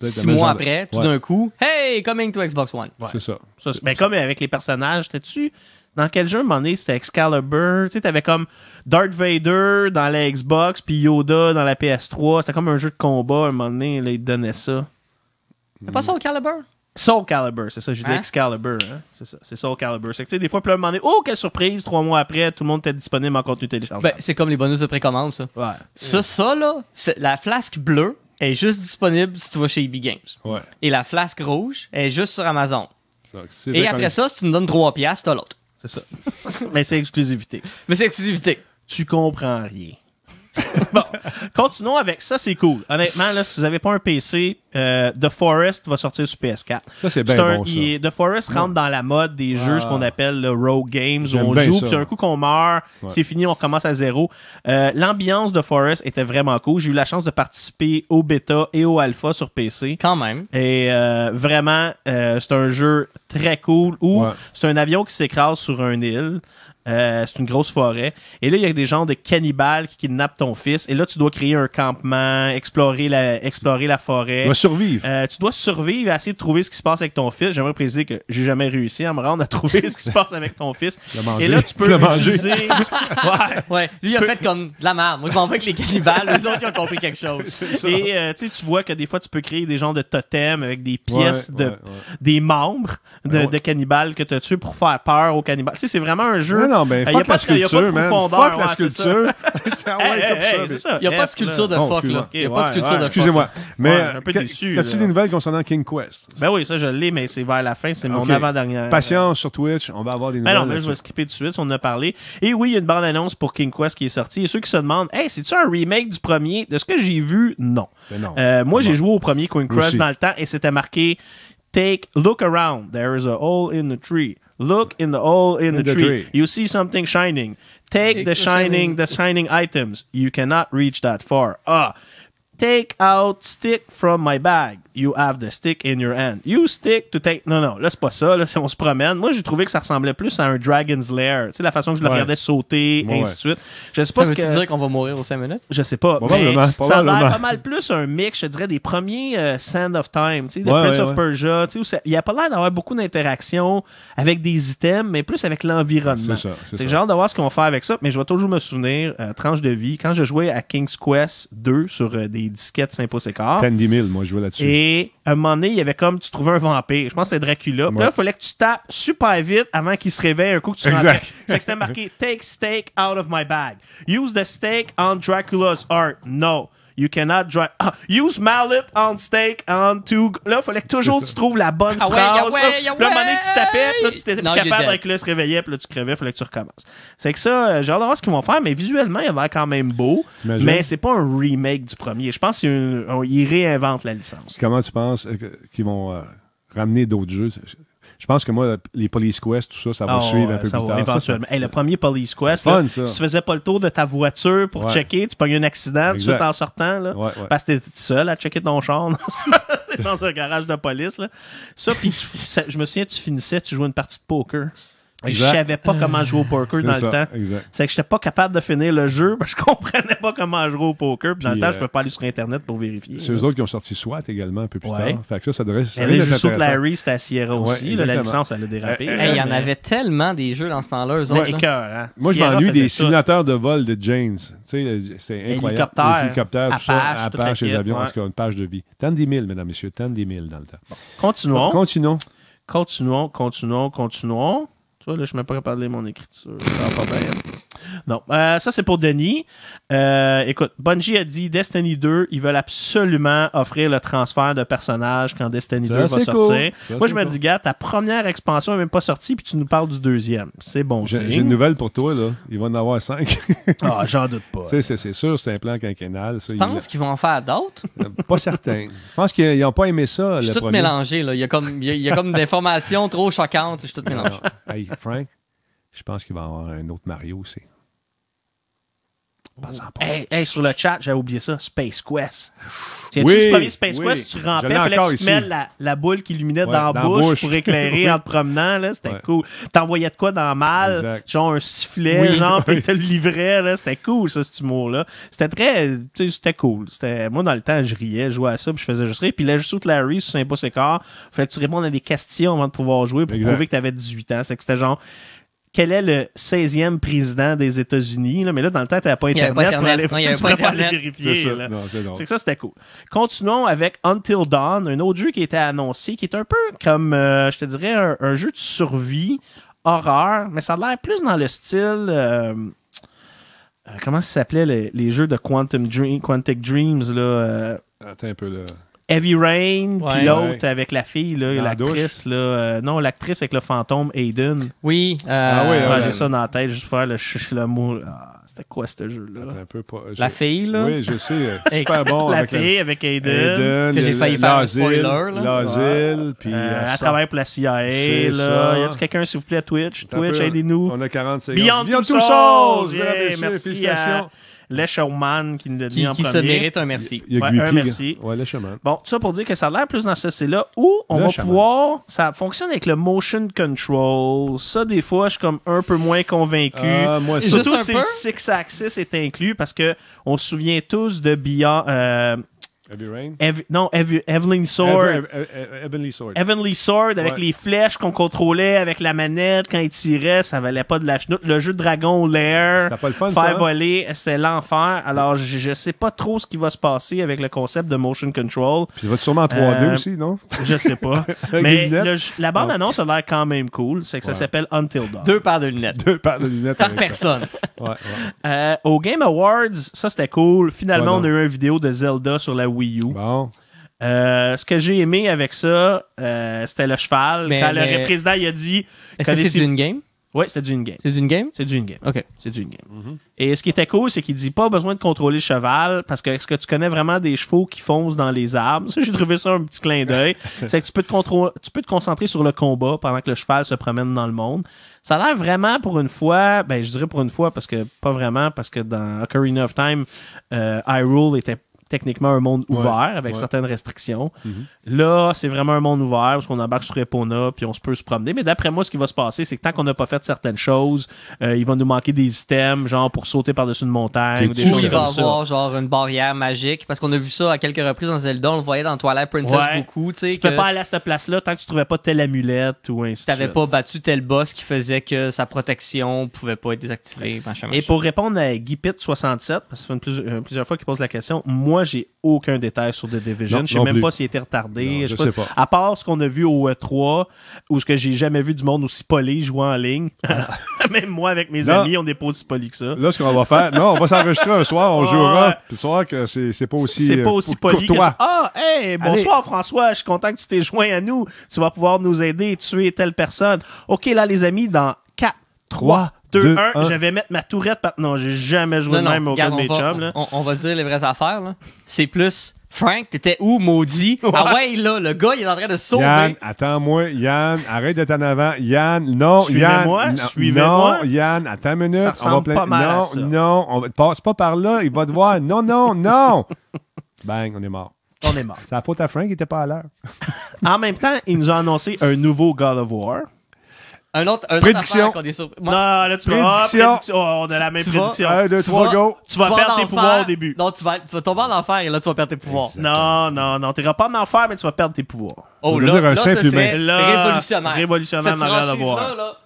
Six mois après, tout d'un coup, hey, coming to Xbox One. C'est ça. Ben, comme avec les personnages, t'es-tu. Dans quel jeu, Un moment donné, c'était Excalibur? Tu sais, t'avais comme Darth Vader dans la Xbox, puis Yoda dans la PS3. C'était comme un jeu de combat, un moment donné, là, ils donnaient ça. C'est pas Soul Calibur? Soul Calibur, c'est ça, j'ai dit hein? Excalibur, hein. c'est ça, c'est Soul Calibur. C'est que tu sais, des fois, moment donné, oh, quelle surprise, trois mois après, tout le monde était disponible en contenu téléchargeable. Ben, c'est comme les bonus de précommande, ça. Ouais. Ça, ça, là, la flasque bleue, est juste disponible si tu vas chez EB Games. Ouais. Et la flasque rouge est juste sur Amazon. Et après ça, si tu nous donnes 3 piastres, t'as l'autre. C'est ça. <laughs> Mais c'est exclusivité. Mais c'est exclusivité. Tu comprends rien. <laughs> bon, continuons avec ça, c'est cool. Honnêtement, si vous n'avez pas un PC, euh, The Forest va sortir sur PS4. Ça, c'est bien bon, The Forest rentre dans la mode des jeux, ce ah. qu'on appelle le rogue games, où on joue, puis un coup qu'on meurt, c'est fini, on commence à zéro. Euh, l'ambiance de Forest était vraiment cool. J'ai eu la chance de participer au bêta et au alpha sur PC. Quand même. Et euh, vraiment, c'est un jeu très cool où c'est un avion qui s'écrase sur une île. Euh, c'est une grosse forêt. Et là, il y a des gens de cannibales qui kidnappent ton fils. Et là, tu dois créer un campement, explorer la, explorer la forêt. Tu dois survivre. Euh, tu dois survivre et essayer de trouver ce qui se passe avec ton fils. J'aimerais préciser que j'ai jamais réussi à me rendre à trouver <laughs> ce qui se passe avec ton fils. Et là, tu peux tu <laughs> ouais. ouais. Lui, il a fait comme de la merde. Moi, je m'en vais avec les cannibales. Les autres, ils ont compris quelque chose. <laughs> Et euh, tu vois que des fois, tu peux créer des gens de totems avec des pièces de... des membres de, cannibales que tu as tués pour faire peur aux cannibales. Tu sais, c'est vraiment un jeu non, ben, ah, pas la sculpture, man. Fuck la sculpture. Il n'y a pas de sculpture de fuck, là. Il n'y a pas de sculpture de fuck. Excusez-moi. Mais, as-tu des nouvelles concernant King Quest? Ben oui, ça, je l'ai, mais c'est vers la fin. C'est mon avant-dernière. Patience sur Twitch. On va avoir des nouvelles. Ben non, mais je vais skipper de suite. On en a parlé. Et oui, il y a une bande-annonce pour King Quest qui est sortie. Et ceux qui se demandent, hey, c'est-tu un remake du premier? De ce que j'ai vu, non. Ben euh, moi, j'ai joué au premier King Quest dans le temps et c'était marqué Take, look around. There is a hole in the tree. Look in the hole in, the, the tree. tree. You see something shining. Take, Take the, the shining, shining, the shining items. You cannot reach that far. Ah, Take out stick from my bag. You have the stick in your hand. You stick to take. Non, non, là, c'est pas ça. Là, on se promène. Moi, j'ai trouvé que ça ressemblait plus à un Dragon's Lair. Tu sais, la façon que je le regardais sauter, et ainsi de suite. Je sais pas ça ce veut que... dire qu'on va mourir aux 5 minutes? Je sais pas. Ça a l'air pas mal plus un mix, je dirais, des premiers euh, Sand of Time, tu sais, Prince of Persia. Tu sais, il y a pas l'air d'avoir beaucoup d'interactions avec des items, mais plus avec l'environnement. C'est ça. C'est genre d'avoir ce qu'on va faire avec ça. Mais je vais toujours me souvenir, euh, tranche de vie, quand je jouais à King's Quest 2 sur euh, des des disquettes 5 pouces et quart. moi, je jouais là-dessus. Et à un moment donné, il y avait comme, tu trouvais un vampire. Je pense que c'est Dracula. là, il fallait que tu tapes super vite avant qu'il se réveille un coup que tu rentres C'est que c'était marqué <laughs> « Take steak out of my bag. Use the steak on Dracula's art. No. » You cannot drive. Ah, use mallet on steak on two... » Là, il fallait que toujours tu trouves la bonne ah phrase. Ah ah moment donné, tu tapais, là, tu étais capable avec le se réveillait, puis là, tu crevais, il fallait que tu recommences. C'est que ça, euh, j'ai hâte de voir ce qu'ils vont faire, mais visuellement, il va quand même beau. Mais c'est pas un remake du premier. Je pense qu'ils réinventent la licence. Comment tu penses euh, qu'ils vont euh, ramener d'autres jeux? je pense que moi, les Police quests, tout ça, ça va ah, suivre un peu plus tard. le premier Police Quest, tu ne tu faisais pas le tour de ta voiture pour checker, tu pognes un accident, tout en sortant, là, parce que tu étais seul à checker ton char <laughs> dans, un garage de police. Là. Ça, puis je me souviens, tu finissais, tu jouais une partie de poker. Je Je savais pas comment jouer au poker dans le temps. C'est que j'étais pas capable de finir le jeu <laughs> parce que je comprenais pas comment jouer au poker. Puis dans le temps, je je euh, peux pas aller sur Internet pour vérifier. C'est eux autres qui ont sorti SWAT également un peu plus tard. Fait que ça, ça devrait ça Et Je juste Larry, c'était à Sierra aussi. la licence, elle a dérapé. Euh, il y euh, en avait tellement des jeux dans ce temps-là, eux autres. Hein. Moi, je m'ennuie des simulateurs de vol de James. C'est incroyable. Des hélicoptères, tout ça, Apache, les avions, parce qu'il a une page de vie. Tant des mille, mesdames, messieurs, tant des mille dans le temps. Continuons. Continuons, continuons, continuons. Tu vois, là, je pas pas à parler mon écriture. Ça va pas bien. Non. Euh, ça, c'est pour Denis. Euh, écoute, Bungie a dit Destiny 2, ils veulent absolument offrir le transfert de personnages quand Destiny 2 va sortir. Moi, je me dis, gars, ta première expansion n'est même pas sortie, puis tu nous parles du deuxième. C'est bon. J'ai une nouvelle pour toi, là. Il va en avoir cinq. ah, j'en doute pas. <laughs> C'est sûr, c'est un plan quinquennal. Tu penses qu'ils vont en faire d'autres? Euh, pas certain. Je pense qu'ils n'ont pas aimé ça. Je suis tout mélangé, là. Il y a comme, comme des formations trop choquantes. Je suis tout ah. mélangé. hey, Frank, je pense qu'il va y avoir un autre Mario aussi. s'en Hey, hey, sur le chat, j'avais oublié ça. Space Quest. tu oui, tu le premier Space Quest, tu rampais, fallait que tu te la, la, boule qui illuminait dans, la bouche, pour éclairer en te promenant. C'était cool. cool. T'envoyais de quoi dans mal? Genre un sifflet, genre, <laughs> puis te le là C'était cool, ça, cet humour-là. C'était très. C'était cool. Moi, dans le temps, je riais, je jouais à ça, puis je faisais juste rire. Puis là, juste Larry, sur un ses corps, il fallait que tu répondes à des questions avant de pouvoir jouer pour prouver que t'avais 18 ans. C'est que c'était genre quel est le 16e président des États-Unis. mais là, dans le temps, tu pas Internet. Pas Internet. Aller, <laughs> pas C'est que ça, c'était cool. Continuons avec Until Dawn, un autre jeu qui était annoncé, qui est un peu comme, euh, je te dirais, un, jeu de survie, horreur, mais ça a l'air plus dans le style... Euh, euh, comment ça s'appelait les, jeux de Quantum Quantic Dreams là Attends un peu là. Heavy Rain, puis l'autre avec la fille, l'actrice. là. Euh, non, l'actrice avec le fantôme, Aiden. Oui. Euh, ah j'ai ça dans la tête, juste pour faire le, le mot. Ah, C'était quoi ce jeu-là? La fille, là? Oui, je sais. Euh, <laughs> super bon. la fille avec Aiden. Aiden que j'ai failli faire un spoiler. L'asile. puis euh, elle pour la CIA. Là. Y a-t-il quelqu'un, s'il vous plaît, à Twitch? Twitch, aidez-nous. On a 45 Beyond, Beyond tout chose! merci. À... Lechoman qui nous l'a dit en qui se mérite un merci. un merci. Ouais, Lechoman. Bon, tout ça pour dire que ça a l'air plus dans ce style-là où on va pouvoir. Ça fonctionne avec le motion control. Ça, des fois, je suis comme un peu moins convaincu. Ah, moi, Surtout si le six axis est inclus parce que on se souvient tous de Beyond, euh, Heavy Rain? non, Evelyn Sword. Heavenly Sword. Heavenly Sword, avec les flèches qu'on contrôlait avec la manette quand il tirait, ça valait pas de la chenoute. Le jeu de Dragon Lair, pas le fun, ça, hein? voler, c'est l'enfer. Alors, je, sais pas trop ce qui va se passer avec le concept de motion control. Puis il va sûrement en 3D euh, aussi, non? <laughs> Je sais pas. <laughs> Mais la bande annonce ah. a l'air quand même cool. C'est que ça s'appelle Until Dawn. Deux paires de lunettes. Deux paires de lunettes. Par personne. ouais, euh, au Game Awards, ça c'était cool. Finalement, on a eu une vidéo de Zelda sur la Wii euh, ce que j'ai aimé avec ça, euh, c'était le cheval. quand le président il a dit. Est-ce que c'est du une game? Oui, c'est in game. C'est d'une game? C'est d'une game. OK. C'est d'une game. Mhm. Et ce qui était cool, c'est qu'il dit pas besoin de contrôler le cheval parce que est-ce que tu connais vraiment des chevaux qui foncent dans les arbres? j'ai trouvé ça un petit clin d'œil. <laughs> c'est que tu peux, te concentrer sur le combat pendant que le cheval se promène dans le monde. Ça a l'air vraiment pour une fois, ben je dirais pour une fois parce que pas vraiment, parce que dans Ocarina of Time, euh, Hyrule était techniquement un monde ouvert avec certaines restrictions. Mhm. Là, c'est vraiment un monde ouvert parce qu'on embarque sur Epona puis on se peut se promener. Mais d'après moi, ce qui va se passer, c'est que tant qu'on n'a pas fait certaines choses, euh, il va nous manquer des items, genre pour sauter par-dessus une montagne ou des choses il va avoir genre une barrière magique parce qu'on a vu ça à quelques reprises dans Zelda, on le voyait dans Twilight Princess beaucoup. Tu ne peux pas aller à cette place-là tant que tu trouvais pas telle amulette ou ainsi. Tu n'avais pas battu tel boss qui faisait que sa protection pouvait pas être désactivée. Machin, Et pour répondre à Guipit67, parce que ça euh, plusieurs fois qu'il pose la question, moi j'ai aucun détail sur The Division. Je je sais même pas s'il était retardé. Je je sais pas. À part ce qu'on a vu au E3, ou ce que j'ai jamais vu du monde aussi poli jouer en ligne. Ah. <laughs> même moi, avec mes amis, on n'est pas aussi poli que ça. Là, ce qu'on va faire, non, on va s'enregistrer un soir, on jouera. Puis le soir, que c'est pas aussi. C'est pas euh, aussi poli que ça. Ah, hey, bonsoir François, je suis content que tu t'es joint à nous. Tu vas pouvoir nous aider, tuer telle personne. OK, là, les amis, dans 4, 3, 2-1, je vais mettre ma tourette. Par... Non, j'ai jamais joué de même au gars de mes chums. On, va dire les vraies affaires. Là. C'est plus. Frank, t'étais où, maudit? <laughs> Ah ouais, là, le gars, il est en train de sauver. Yann, attends-moi, Yann, arrête d'être en avant. Yann, non, Suivez-moi, Yann. Suivez-moi. Non, Yann, attends une minute. Ça on va pas mal non, à ça. non, on passe pas par là, il va te voir. Non, non, non. <laughs> Bang, on est mort. On est mort. C'est la faute à Frank, il était pas à l'heure. en même temps, il nous a annoncé un nouveau God of War. Un autre, un prédiction. Autre est non, là, tu ah, prédiction. prédiction. Oh, on a la même prédiction. un, deux, tu, trois, vas, go. tu vas, perdre tes pouvoirs au début. Non, tu vas, tu vas tomber en enfer et là, tu vas perdre tes pouvoirs. Non, non, non. Tu n'iras pas en enfer, mais tu vas perdre tes pouvoirs. Oh, là, là, c'est révolutionnaire. Révolutionnaire, Cette rien voir.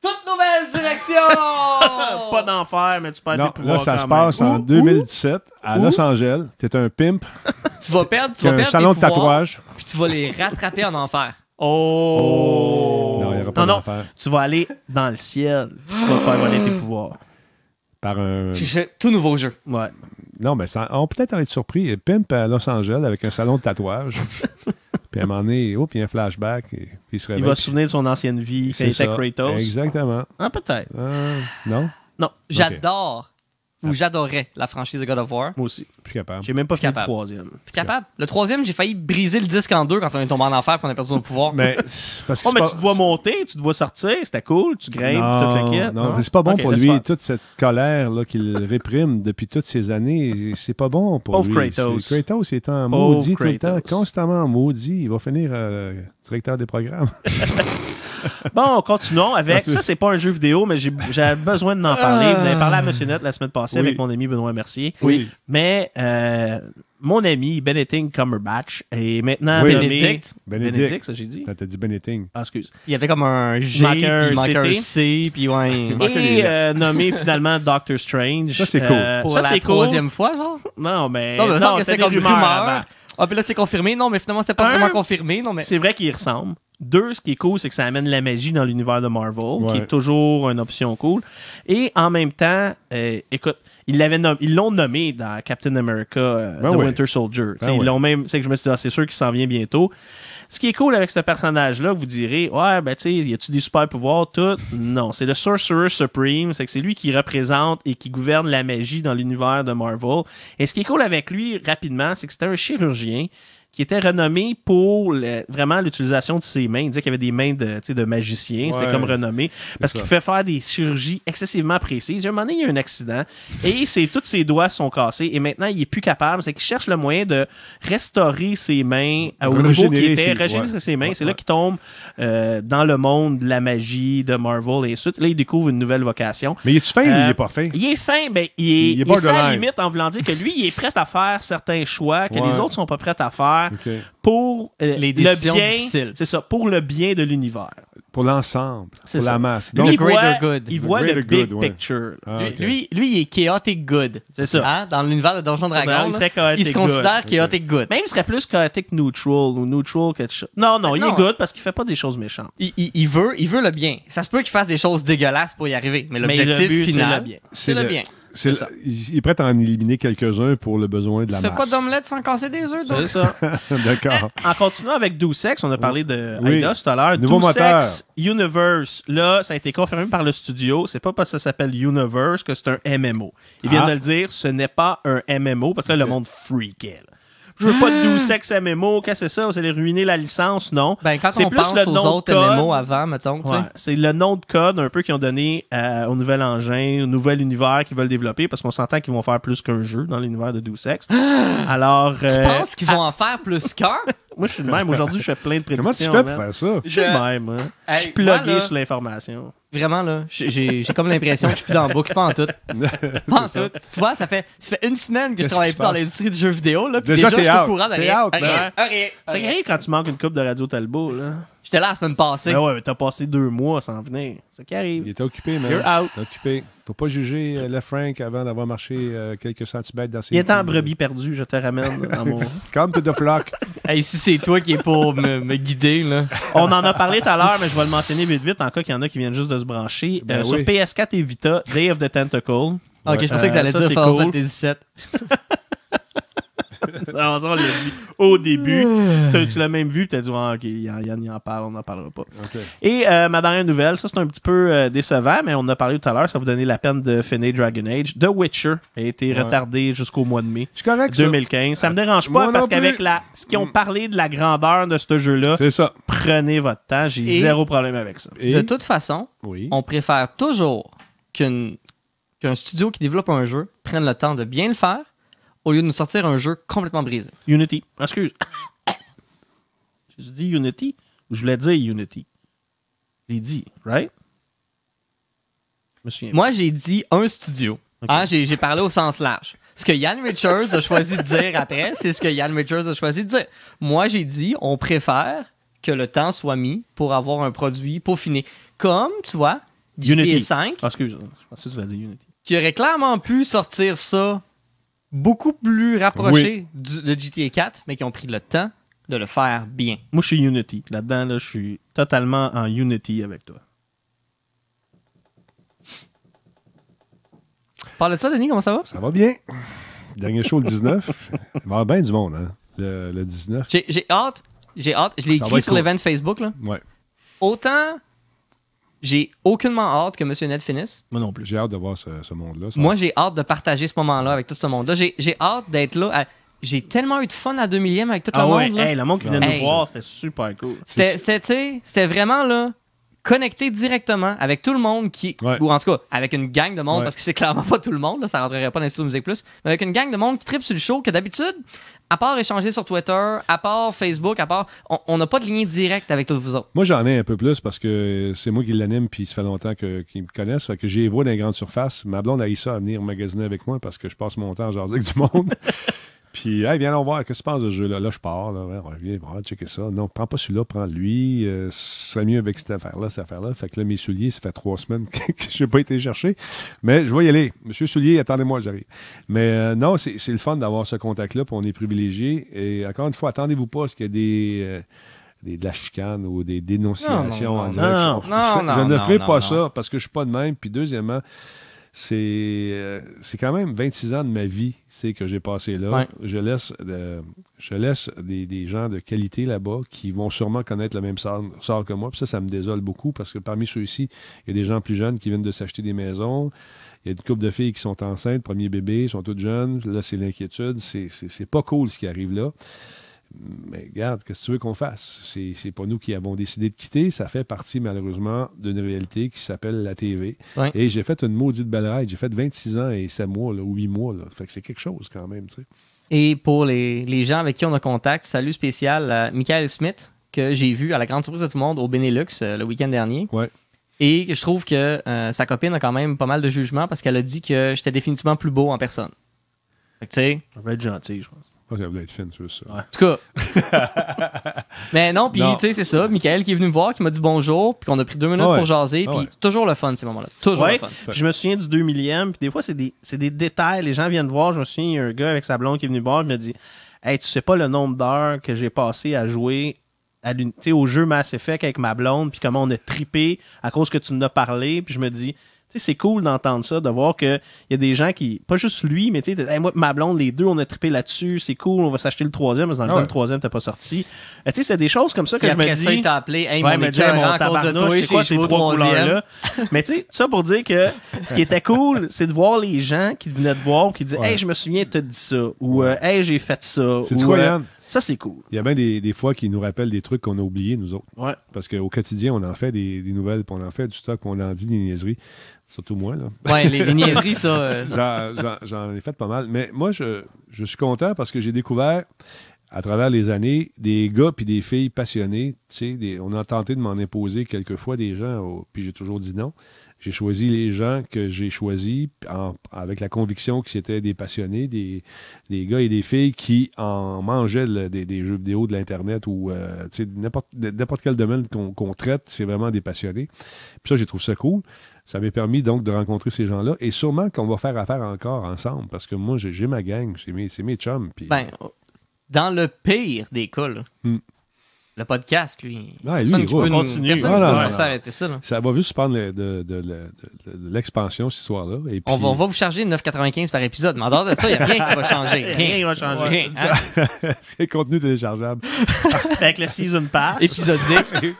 toute nouvelle direction! <laughs> pas d'enfer, mais tu perds tes pouvoirs. Là, ça se passe en 2017 à Los Angeles. T'es un pimp. <laughs> tu vas perdre, tu vas perdre. Un salon de tatouage. Puis tu vas les rattraper en enfer. Oh! oh! Non, il n'y aura pas non, Tu vas aller dans le ciel. Tu vas faire voler tes ah! pouvoirs. Par un. Tout nouveau jeu. Ouais. Non, mais ça, on peut-être en être surpris. Pimp à Los Angeles avec un salon de tatouage. <laughs> puis à un moment donné, oh, puis un flashback. Et, puis il, se réveille, il va se souvenir de son ancienne vie c'est Exactement. Ah, peut-être. Euh, non? Non. J'adore où j'adorais la franchise de God of War. Moi aussi, plus capable. J'ai même pas fait le troisième. Plus capable. Le troisième, j'ai failli briser le disque en deux quand on est tombé en enfer qu'on a perdu son pouvoir. mais <laughs> parce que oh, mais tu te vois monter, tu te vois sortir, c'était cool, tu grimpes, toute la quête. Non, non. c'est pas bon pour lui. Toute cette colère qu'il <laughs> réprime depuis toutes ces années, c'est pas bon pour lui. lui. Kratos. Kratos est en maudit tout le temps, constamment maudit. Il va finir. Euh, directeur des programmes. <laughs> bon, continuons avec. Ça, c'est pas un jeu vidéo, mais j'ai besoin d'en parler. Vous avez parlé à Monsieur Net la semaine passée avec mon ami Benoît Mercier. Oui. Mais euh, mon ami Benetting Cumberbatch est maintenant Benedict. Benedict. ça j'ai dit. T'as dit Benetting. Ah, excuse. Il y avait comme un G, puis un C, puis ouais. Et euh, nommé finalement Doctor Strange. Ça, c'est cool. Euh, c'est cool. ça, la troisième fois, genre? Non, mais... Non, mais c'est comme rumeur. rumeur ah, puis là, c'est confirmé. Non, mais finalement, c'était pas vraiment confirmé. Non, mais... C'est vrai qu'il ressemble. Deux, ce qui est cool, c'est que ça amène la magie dans l'univers de Marvel, qui est toujours une option cool. Et en même temps, euh, écoute, ils l'avaient ils l'ont nommé dans Captain America euh, ben The Winter Soldier. Ben ils l'ont même, que je me suis dit, ah, c'est sûr qu'il s'en vient bientôt. Ce qui est cool avec ce personnage-là, vous direz, ouais, ben, tu sais, y a-tu des super pouvoirs, tout? Non, c'est le Sorcerer Supreme. C'est que c'est lui qui représente et qui gouverne la magie dans l'univers de Marvel. Et ce qui est cool avec lui, rapidement, c'est que c'était un chirurgien qui était renommé pour vraiment l'utilisation de ses mains. Il disait qu'il avait des mains de, de magicien. C'était comme renommé parce qu'il fait faire des chirurgies excessivement précises. Et un moment donné, il y a un accident et tous ses doigts sont cassés et maintenant, il n'est plus capable. C'est qu'il cherche le moyen de restaurer ses mains à, au niveau était, régénérer ses mains. c'est là qu'il tombe euh, dans le monde de la magie, de Marvel et ensuite Là, il découvre une nouvelle vocation. Mais il est-tu fin ou il est pas euh, fin? Il est fin, mais ben, il est, il il est à la limite en voulant dire que lui, il est prêt à faire certains choix que les autres sont pas prêts à faire pour euh, les décisions difficiles. C'est ça, pour le bien de l'univers. Pour l'ensemble, pour la masse. Donc, il voit, good. Il voit le big picture. Ah, lui, lui, il est chaotic good. C'est ça. Hein? Dans l'univers de Donjon Dragon, il, good il se considère chaotic good. Même, il serait plus chaotic neutral ou neutral quelque chose. Non, non, il est good parce qu'il fait pas des choses méchantes. Il, veut, il veut le bien. Ça se peut qu'il fasse des choses dégueulasses pour y arriver, mais l'objectif final, C'est le bien. C'est ça. Il est prêt à en éliminer quelques-uns pour le besoin de la masse. Tu pas d'omelette sans casser des œufs, donc. C'est ça. <laughs> D'accord. Eh, en continuant avec Doucex, on a parlé de oui. tout à l'heure. Doucex Universe, là, ça a été confirmé par le studio. C'est pas parce que ça s'appelle Universe que c'est un MMO. Ils viennent ah. de le dire, ce n'est pas un MMO parce que le monde freakait. Là. Je veux pas de doux ah! sexe MMO. Qu'est-ce que c'est ça? Vous allez ruiner la licence? Non. Ben, quand c'est on plus pense le aux autres de code, MMO avant, mettons. sais. c'est le nom de code un peu qu'ils ont donné euh, au nouvel engin, au nouvel univers qu'ils veulent développer parce qu'on s'entend qu'ils vont faire plus qu'un jeu dans l'univers de doux <gasps> Alors. Euh, tu penses qu'ils vont en faire plus qu'un? <laughs> Moi, je suis le même. Aujourd'hui, je fais plein de prédictions. Comment tu fais pour faire ça? Je suis le même. Hein. je suis plugué sur l'information. Vraiment, là, j'ai comme l'impression que je suis plus dans le boucle, pas en tout. <laughs> Pas en tout. Tu vois, ça fait, ça fait une semaine que je travaille plus dans l'industrie du jeu vidéo, là, puis déjà, je suis au courant d'aller. arrête, c'est quand tu manques une coupe de Radio Talbot, là. J'étais là la semaine passée. Ben ouais, t'as passé deux mois sans venir. C'est qui arrive. Il était occupé, man. You're out. occupé. Faut pas juger euh, le Frank avant d'avoir marché euh, quelques centimètres dans ses. Il était en euh. brebis perdu, je te ramène. dans mon... <laughs> Come to the flock. Ici, c'est toi qui es pour me, me, guider, là. On en a parlé tout à l'heure, mais je vais le mentionner vite vite en cas qu'il y en a qui viennent juste de se brancher. Ben euh, Sur PS4 et Vita, Day of the Tentacle. Ok, je pensais euh, que t'allais dire Final cool. 17. <laughs> <laughs> on l'a dit au début. tu, l'as même vu, tu as dit, OK, Yann, il en parle, on n'en parlera pas. Et euh, ma dernière nouvelle, ça c'est un petit peu euh, décevant, mais on en a parlé tout à l'heure, ça vous donnait la peine de finir Dragon Age. The Witcher a été retardé jusqu'au mois de mai 2015. Ça, me dérange pas parce qu'avec la ce qu'ils ont mm. parlé de la grandeur de ce jeu-là, prenez votre temps, j'ai zéro problème avec ça. De toute façon, on préfère toujours qu'un studio qui développe un jeu prenne le temps de bien le faire au lieu de nous sortir un jeu complètement brisé. Unity. Excuse. <coughs> J'ai dit Unity ou je voulais dire Unity? J'ai dit, right? Moi, j'ai dit un studio. Ah, j'ai parlé au sens large. Ce que Yann Richards a choisi de dire après, c'est ce que Yann Richards a choisi de dire. Moi, j'ai dit, on préfère que le temps soit mis pour avoir un produit peaufiné. Comme, tu vois, Unity. 5. Ah, excuse, je pensais que tu dire Unity. Qui aurait clairement pu sortir ça beaucoup plus rapprochés du, de GTA 4, mais qui ont pris le temps de le faire bien. Moi, je suis Unity. Là-dedans, là, je suis totalement en Unity avec toi. Parle de ça, Denis, comment ça va? Ça va bien. Dernier show le 19. Il va y avoir bien du monde, hein? Le, 19. J'ai hâte. J'ai hâte. Je l'ai écrit sur l'événement l'event Facebook, là. Ouais. Autant j'ai aucunement hâte que M. Ned finisse. Moi non plus. J'ai hâte de voir ce, monde-là. Moi, j'ai hâte de partager ce moment-là avec tout ce monde-là. J'ai hâte d'être là. J'ai tellement eu de fun à 2 millièmes avec tout le ah monde. là. hey, le monde qui venait nous voir, c'est super cool. C'était- vraiment là, connecté directement avec tout le monde qui. Ou en tout cas, avec une gang de monde, parce que c'est clairement pas tout le monde, là, ça rentrerait pas dans l'Institut de Musique Plus. Mais avec une gang de monde qui tripe sur le show, que d'habitude, à part échanger sur Twitter, à part Facebook, à part. On n'a pas de lien direct avec tous vous autres. Moi, j'en ai un peu plus parce que c'est moi qui l'anime, puis ça fait longtemps qu'ils me connaissent. que j'ai les voix dans les grandes Ma blonde a ça à venir magasiner avec moi parce que je passe mon temps à jaser avec du monde. <laughs> Puis, viens voir, qu'est-ce qui se passe de jeu-là? Là, je pars, là, reviens, on va checker ça. Non, prends pas celui-là, prends lui. Euh, ce serait mieux avec cette affaire-là, cette affaire-là. Fait que là, mes souliers, ça fait trois semaines <laughs> que je n'ai pas été chercher. Mais je vais y aller. Monsieur Soulier, attendez-moi, j'arrive. Mais euh, non, c'est le fun d'avoir ce contact-là, puis on est privilégié. Et encore une fois, attendez-vous pas à ce qu'il y ait des. Euh, des, de la chicane ou des dénonciations non, non, non, Je, je, ne ferai pas ça parce que je ne suis pas de même. Puis deuxièmement, euh, c'est, quand même 26 ans de ma vie que j'ai passé là. Je laisse, euh, je laisse des, gens de qualité là-bas qui vont sûrement connaître le même sort, que moi. ça, ça me désole beaucoup parce que parmi ceux-ci, il y a des gens plus jeunes qui viennent de s'acheter des maisons. Il y a des couples de filles qui sont enceintes, premier bébé, sont toutes jeunes. Là, c'est l'inquiétude. C'est, c'est, c'est pas cool ce qui arrive là mais regarde, qu'est-ce que tu veux qu'on fasse? C'est, pas nous qui avons décidé de quitter. Ça fait partie, malheureusement, d'une réalité qui s'appelle la TV. Et j'ai fait une maudite belle ride. J'ai fait 26 ans et 7 mois, 8 mois. Ça Fait que c'est quelque chose, quand même, Et pour les, gens avec qui on a contact, salut spécial à Michael Smith, que j'ai vu à la grande surprise de tout le monde au Benelux euh, le week-end dernier. Ouais. Et je trouve que euh, sa copine a quand même pas mal de jugement, parce qu'elle a dit que j'étais définitivement plus beau en personne. Ça va être gentil, je pense être ça. En tout cas. <laughs> mais non, puis tu sais, c'est ça. Michael qui est venu me voir, qui m'a dit bonjour, puis qu'on a pris deux minutes pour jaser, ah puis toujours le fun ces moments-là. Toujours le fun. Je me souviens du 2 millième, puis des fois, c'est des, détails. Les gens viennent voir. Je me souviens, il y a un gars avec sa blonde qui est venu me voir, il m'a dit Hey, tu sais pas le nombre d'heures que j'ai passé à jouer à au jeu Mass Effect avec ma blonde, puis comment on a tripé à cause que tu nous as parlé, puis je me dis c'est cool d'entendre ça, de voir qu'il y a des gens qui, pas juste lui, mais tu sais, moi, ma blonde, les deux, on a trippé là-dessus, c'est cool, on va s'acheter le troisième, mais dans le ah temps, le troisième, t'as pas sorti. Euh, tu sais, c'est des choses comme ça que je me dis. Après ça, appelé, hey, ouais, mon mon tabarnouche, c'est quoi ces trois couleurs-là? <laughs> mais tu sais, ça pour dire que ce qui était cool, c'est de voir les gens qui venaient te voir, qui disaient, hé, hey, je me souviens, t'as dit ça, ou euh, hey, j'ai fait ça. C'est quoi, euh, ça, c'est cool. Il y a bien des, fois qui nous rappellent des trucs qu'on a oubliés, nous autres. Ouais. Parce qu'au quotidien, on en fait des, nouvelles, puis on en fait du stock, on en dit des niaiseries. Surtout moi, là. Ouais, les, <laughs> niaiseries, ça. Euh. J'en ai fait pas mal. Mais moi, je, je suis content parce que j'ai découvert à travers les années, des gars puis des filles passionnées. on a tenté de m'en imposer quelquefois des gens, puis j'ai toujours dit non. J'ai choisi les gens que j'ai choisis avec la conviction que c'était des passionnés, des, gars et des filles qui en mangeaient des, jeux vidéo, de l'Internet ou euh, n'importe quel domaine qu'on traite, c'est vraiment des passionnés. Puis ça, j'ai trouvé ça cool. Ça m'a permis donc de rencontrer ces gens-là et sûrement qu'on va faire affaire encore ensemble parce que moi, j'ai ma gang, c'est mes, mes, chums. Ben, dans le pire des cas, hmm le podcast, lui. Ouais, lui, peut continuer. s'arrêter ça. Ça va juste prendre de, de, l'expansion, cette histoire-là. On, va, vous charger 9,95 par épisode, mais en dehors de ça, il n'y a rien qui va changer. <laughs> Rien qui va changer. Hein? Ouais. Hein? <laughs> C'est contenu téléchargeable. Avec <laughs> le Season Pass. Épisodique.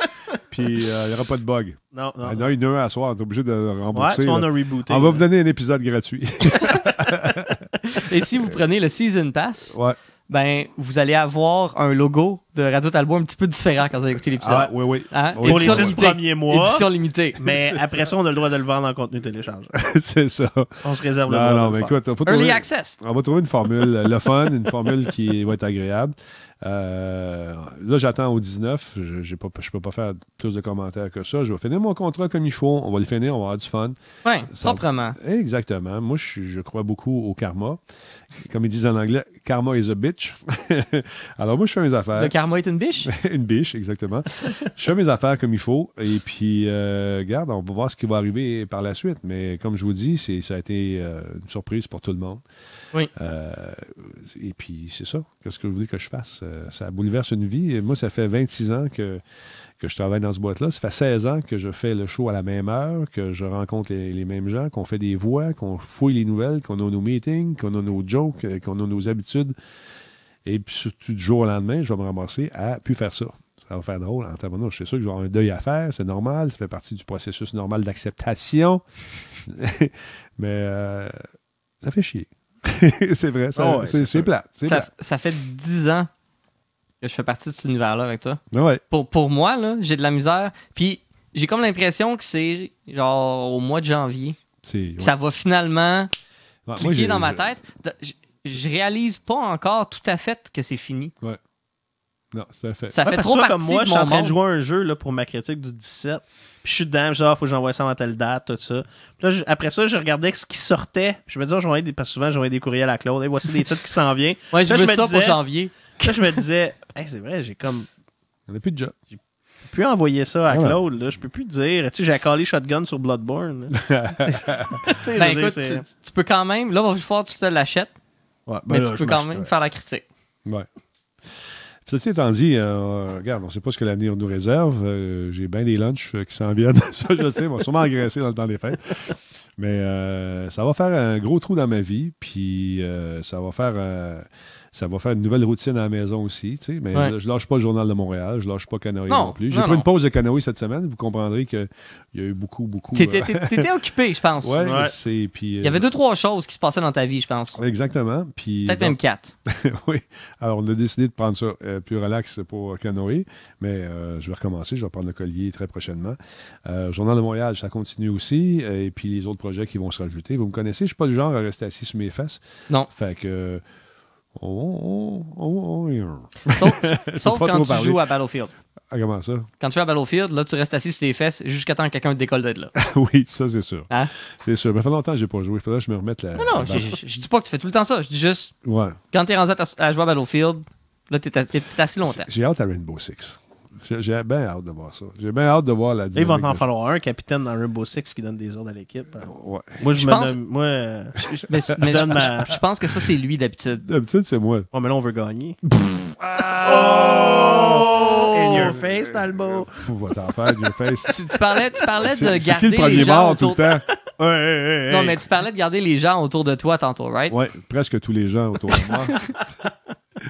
Puis il euh, n'y aura pas de bug. Non, non. Il y en a une heure à soir, on est obligé de rembourser. Ouais, on a rebooté. On va vous donner un épisode gratuit. Et si vous prenez le Season Pass... Ouais ben, vous allez avoir un logo de Radio Talbot un petit peu différent quand vous allez écouter l'épisode. Ah, oui, oui. Pour hein? les six premiers mois. Édition limitée. Mais après ça, on a le droit de le vendre en contenu télécharge. <laughs> c'est ça. On se réserve le droit. Non, mais écoute, access. On va trouver une formule, le fun, une formule qui va être agréable. Euh, là, j'attends au 19. Je ne peux pas faire plus de commentaires que ça. Je vais finir mon contrat comme il faut. On va le finir. On va avoir du fun. Oui, proprement. Exactement. Moi, je, crois beaucoup au karma. Comme ils disent en anglais, karma is a bitch. <laughs> Alors, moi, je fais mes affaires. Le karma est une biche? <laughs> une biche, exactement. je fais mes affaires comme il faut. Et puis, euh, regarde, on va voir ce qui va arriver par la suite. Mais comme je vous dis, ça a été euh, une surprise pour tout le monde. Euh, et puis, c'est ça. Qu'est-ce que je voulez que je fasse? Euh, ça bouleverse une vie. moi, ça fait 26 ans que, que je travaille dans ce boîte-là. Ça fait 16 ans que je fais le show à la même heure, que je rencontre les, mêmes gens, qu'on fait des voix, qu'on fouille les nouvelles, qu'on a nos meetings, qu'on a nos jokes, euh, qu'on a nos habitudes. Et puis, surtout, du jour au lendemain, je vais me ramasser à plus faire ça ça va faire drôle en termes Je suis sûr que j'aurai un deuil à faire, c'est normal, ça fait partie du processus normal d'acceptation. <laughs> Mais ça fait chier. <laughs> c'est vrai, ça, ah c'est, plate, ça, fait 10 ans que je fais partie de cet univers-là avec toi. Ah pour, moi, là, j'ai de la misère. Puis j'ai comme l'impression que c'est genre au mois de janvier. Ça va finalement cliquer dans ma tête. Je, réalise pas encore tout à fait que c'est fini. Ouais. Non, ça fait. Ça fait trop partie comme moi, je suis en train de jouer un jeu là, pour ma critique du 17. Puis je suis dedans, il ah, faut que j'envoie ça à telle date, tout ça. là, après ça, je regardais ce qui sortait. Je me disais, oh, parce que souvent, j'envoie des courriels à Claude. Et voici des titres qui s'en viennent. Ouais, je me ça disais, pour janvier. Là, je me disais, c'est vrai, j'ai comme. Je plus de job. J'ai plus envoyer ça à ah Claude. Là. Je peux plus dire. Tu sais, j'ai accolé Shotgun sur Bloodborne. <laughs> Ben, écoute, tu, peux quand même. Là, il va falloir que tu te l'achètes. Ouais, mais ben tu peux quand même faire la critique. Ouais. Ceci étant dit, euh, regarde, on ne sait pas ce que l'avenir nous réserve. Euh, j'ai bien des lunchs euh, qui s'en viennent. <laughs> ça, je sais, va sûrement agresser dans le temps des fêtes. Mais ça va faire un gros trou dans ma vie, puis ça va faire ça va faire une nouvelle routine à la maison aussi. Tu sais, mais je, lâche pas le Journal de Montréal, je lâche pas Canoë non, plus. J'ai pris une pause de Canoë cette semaine. Vous comprendrez qu'il y a eu beaucoup, beaucoup. T'étais euh, occupé, je pense. Ouais, Puis, Il y avait euh, deux, trois choses qui se passaient dans ta vie, je pense. Exactement. Puis, Peut-être même <laughs> quatre. oui. Alors, on a décidé de prendre ça euh, plus relax pour Canoë, mais je vais recommencer. Je vais prendre le collier très prochainement. Journal de Montréal, ça continue aussi. et puis, les autres projets qui vont se rajouter. Vous me connaissez, je suis pas du genre à rester assis sur mes fesses. Non. Fait que Oh, oh, oh, oh Sauf, <laughs> quand tu joues à Battlefield. Ah, comment ça? Quand tu joues à Battlefield, là, tu restes assis sur tes fesses jusqu'à temps que quelqu'un te décolle d'être là. <laughs> oui, ça, c'est sûr. Hein? C'est sûr. Mais ça fait longtemps que je n'ai pas joué. Il faudrait que je me remette la. Non, non, je dis pas que tu fais tout le temps ça. Je dis juste. Ouais. Quand es rendu à, à, jouer à Battlefield, là, t'es assis longtemps. J'ai hâte à Rainbow Six. J'ai bien hâte de voir ça. J'ai bien hâte de voir la Il va en falloir un, capitaine dans Rainbow Six, qui donne des ordres à l'équipe. Euh, ouais. Moi, je, me pense... Moi, je, mais, <laughs> je, pense que ça, c'est lui d'habitude. D'habitude, c'est moi. Oh mais là, on veut gagner. <laughs> oh! In your face, euh, Talbot. Euh, Pouf va t'en faire, in your face. <laughs> tu, parlais, tu parlais de garder qui le les mort autour... tout le temps. Non, mais tu parlais de garder les gens autour de toi tantôt, right? Oui, presque tous les gens autour de moi.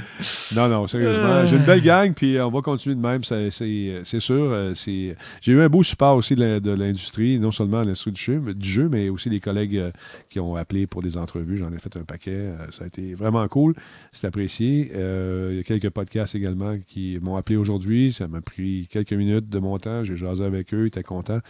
<laughs> non, non, sérieusement. J'ai une belle euh. gang, puis on va continuer de même, c'est sûr. Euh, j'ai eu un beau support aussi de l'industrie, non seulement l'industrie du jeu, mais, jeu, mais aussi des collègues euh, qui ont appelé pour des entrevues. J'en ai fait un paquet. Ça a été vraiment cool. C'est apprécié. il y a quelques podcasts également qui m'ont appelé aujourd'hui. Ça m'a pris quelques minutes de mon temps. J'ai jasé avec eux. Ils étaient contents.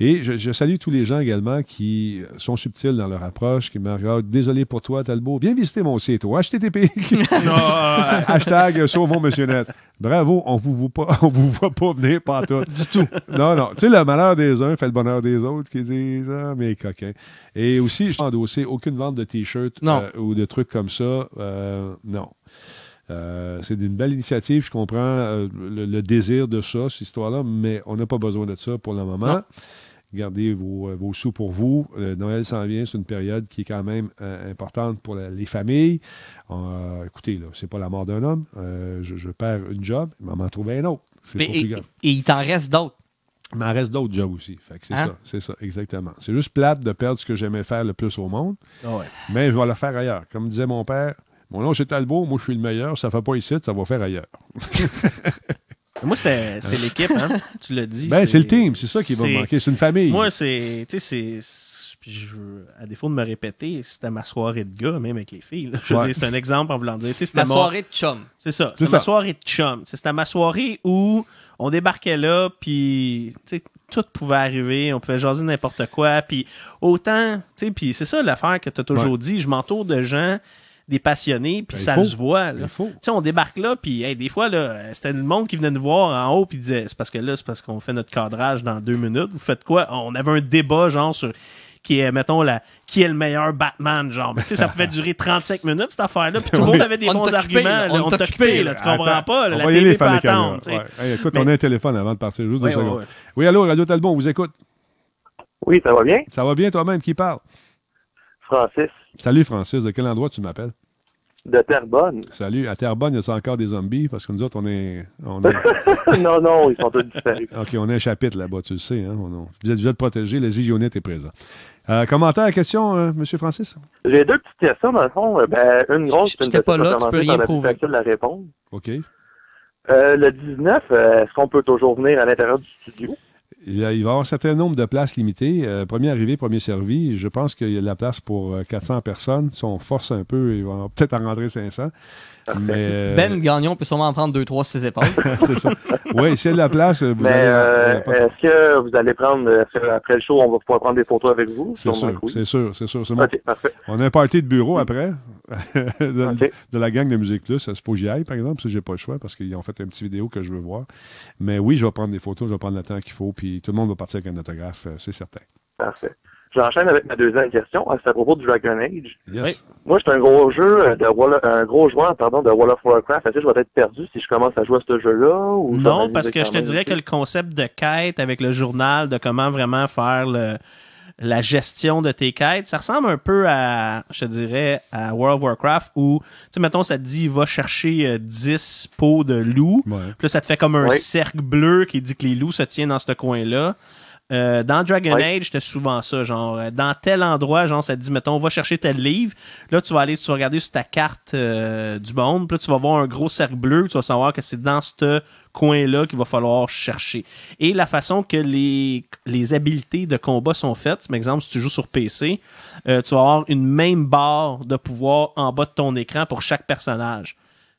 Et je, salue tous les gens également qui sont subtils dans leur approche, qui me regardent. Ah, désolé pour toi, Talbot. Viens visiter mon site au HTTP. <laughs> Euh, <laughs> Hashtag Sauvons Monsieur Net. Bravo, on vous vous voit pas venir pas tout. Du tout. Non, non. Tu sais, le malheur des uns fait le bonheur des autres qui disent Ah, mais coquin. Et aussi, je n'ai endossé aucune vente de t-shirts euh, ou de trucs comme ça. Euh, non. c'est une belle initiative, je comprends le, désir de ça, cette histoire-là, mais on n'a pas besoin de ça pour le moment gardez euh, vos, sous pour vous. Euh, Noël s'en vient, c'est une période qui est quand même euh, importante pour les familles. écoutez, c'est pas la mort d'un homme. Je, perds une job, Il m'en trouve un autre. et, il t'en reste d'autres. Il m'en reste d'autres jobs aussi. c'est hein? ça, c'est ça, exactement. C'est juste plate de perdre ce que j'aimais faire le plus au monde. Ah mais je vais le faire ailleurs. Comme disait mon père, mon nom c'est Talbot, moi je suis le meilleur, ça ne fait pas ici, ça va faire ailleurs. <laughs> Moi, c'est euh, l'équipe, hein? <laughs> tu l'as dit. Ben, c'est le team, c'est ça qui va me manquer. C'est une famille. Moi, c'est. Tu sais, à défaut de me répéter, c'était ma soirée de gars, même avec les filles. Je c'est un exemple en voulant dire. c'était Ma soirée de chum. C'est ça. C'était ma soirée de chum. C'était ma soirée où on débarquait là, puis tout pouvait arriver. On pouvait jaser n'importe quoi. Puis autant. Puis c'est ça l'affaire que tu as toujours dit. Je m'entoure de gens des passionnés, puis ben, ça se voit. Là. On débarque là, puis des fois, c'était le monde qui venait nous voir en haut, puis disait C'est parce que là, c'est parce qu'on fait notre cadrage dans deux minutes. Vous faites quoi On avait un débat, genre, sur qui est, mettons, la, qui est le meilleur Batman, genre. tu sais, ça pouvait durer 35 <laughs> minutes, cette affaire-là, puis tout le monde avait des bons arguments. on t'occupait, là, tu comprends pas, la télé peut attendre. écoute, on a un téléphone avant de partir, juste deux secondes. Oui, allô, Radio Talbot, on vous écoute. Oui, ça va bien? Ça va bien toi-même, qui parle? Francis. Salut Francis, de quel endroit tu m'appelles? De Terrebonne. Salut. À Terrebonne, il y a encore des zombies? Parce que nous autres, on est. <laughs> non, non, ils sont tous disparus. <laughs> OK, on est un chapitre là-bas, tu le sais. Hein? On, on... Vous êtes déjà protégé, le zillionnette est présent. Euh, commentaire, question, euh, Monsieur M. Francis? J'ai deux petites questions, dans le fond. Euh, ben, une grosse, une petite. pas là, tu peux rien prouver. La réponse. OK. Euh, le 19, est-ce qu'on peut toujours venir à l'intérieur du studio? Il va y avoir un certain nombre de places limitées. Euh, premier arrivé, premier servi. Je pense qu'il y a de la place pour 400 euh, personnes. Si on force un peu, il va peut-être en rentrer 500. <laughs> Euh, ben Gagnon peut sûrement en prendre deux, trois sur ses épaules. <laughs> c'est ça. Oui, s'il y a de la place, euh, euh, Est-ce que vous allez prendre, après le show, on va pouvoir prendre des photos avec vous? C'est sûr, c'est sûr, c'est sûr. On a un party de bureau après, <laughs> de, la gang de Musique Plus. Il faut que j'y aille, par exemple, si j'ai pas le choix, parce qu'ils ont fait une petite vidéo que je veux voir. Mais oui, je vais prendre des photos, je vais prendre le temps qu'il faut, puis tout le monde va partir avec un autographe, c'est certain. Parfait. J'enchaîne avec ma deuxième question. Hein, c'est à propos du Dragon Age. Moi, je un gros jeu euh, un gros joueur pardon, de World of Warcraft. Est-ce que je vais être perdu si je commence à jouer à ce jeu-là? Non, parce que je te dirais que le concept de quête avec le journal, de comment vraiment faire la gestion de tes quêtes, ça ressemble un peu à, je dirais, à World of Warcraft où, tu sais, mettons, ça te dit, va chercher 10 euh, pots de loups. Puis ça te fait comme un cercle bleu qui dit que les loups se tiennent dans ce coin-là. Euh, dans Dragon Age, c'était souvent ça, genre, euh, dans tel endroit, genre, ça te dit, mettons, on va chercher tel livre. Là, tu vas aller, tu vas regarder sur ta carte euh, du monde, puis là, tu vas voir un gros cercle bleu, tu vas savoir que c'est dans ce coin-là qu'il va falloir chercher. Et la façon que les, les habiletés de combat sont faites, par exemple, si tu joues sur PC, tu vas avoir une même barre de pouvoir en bas de ton écran pour chaque personnage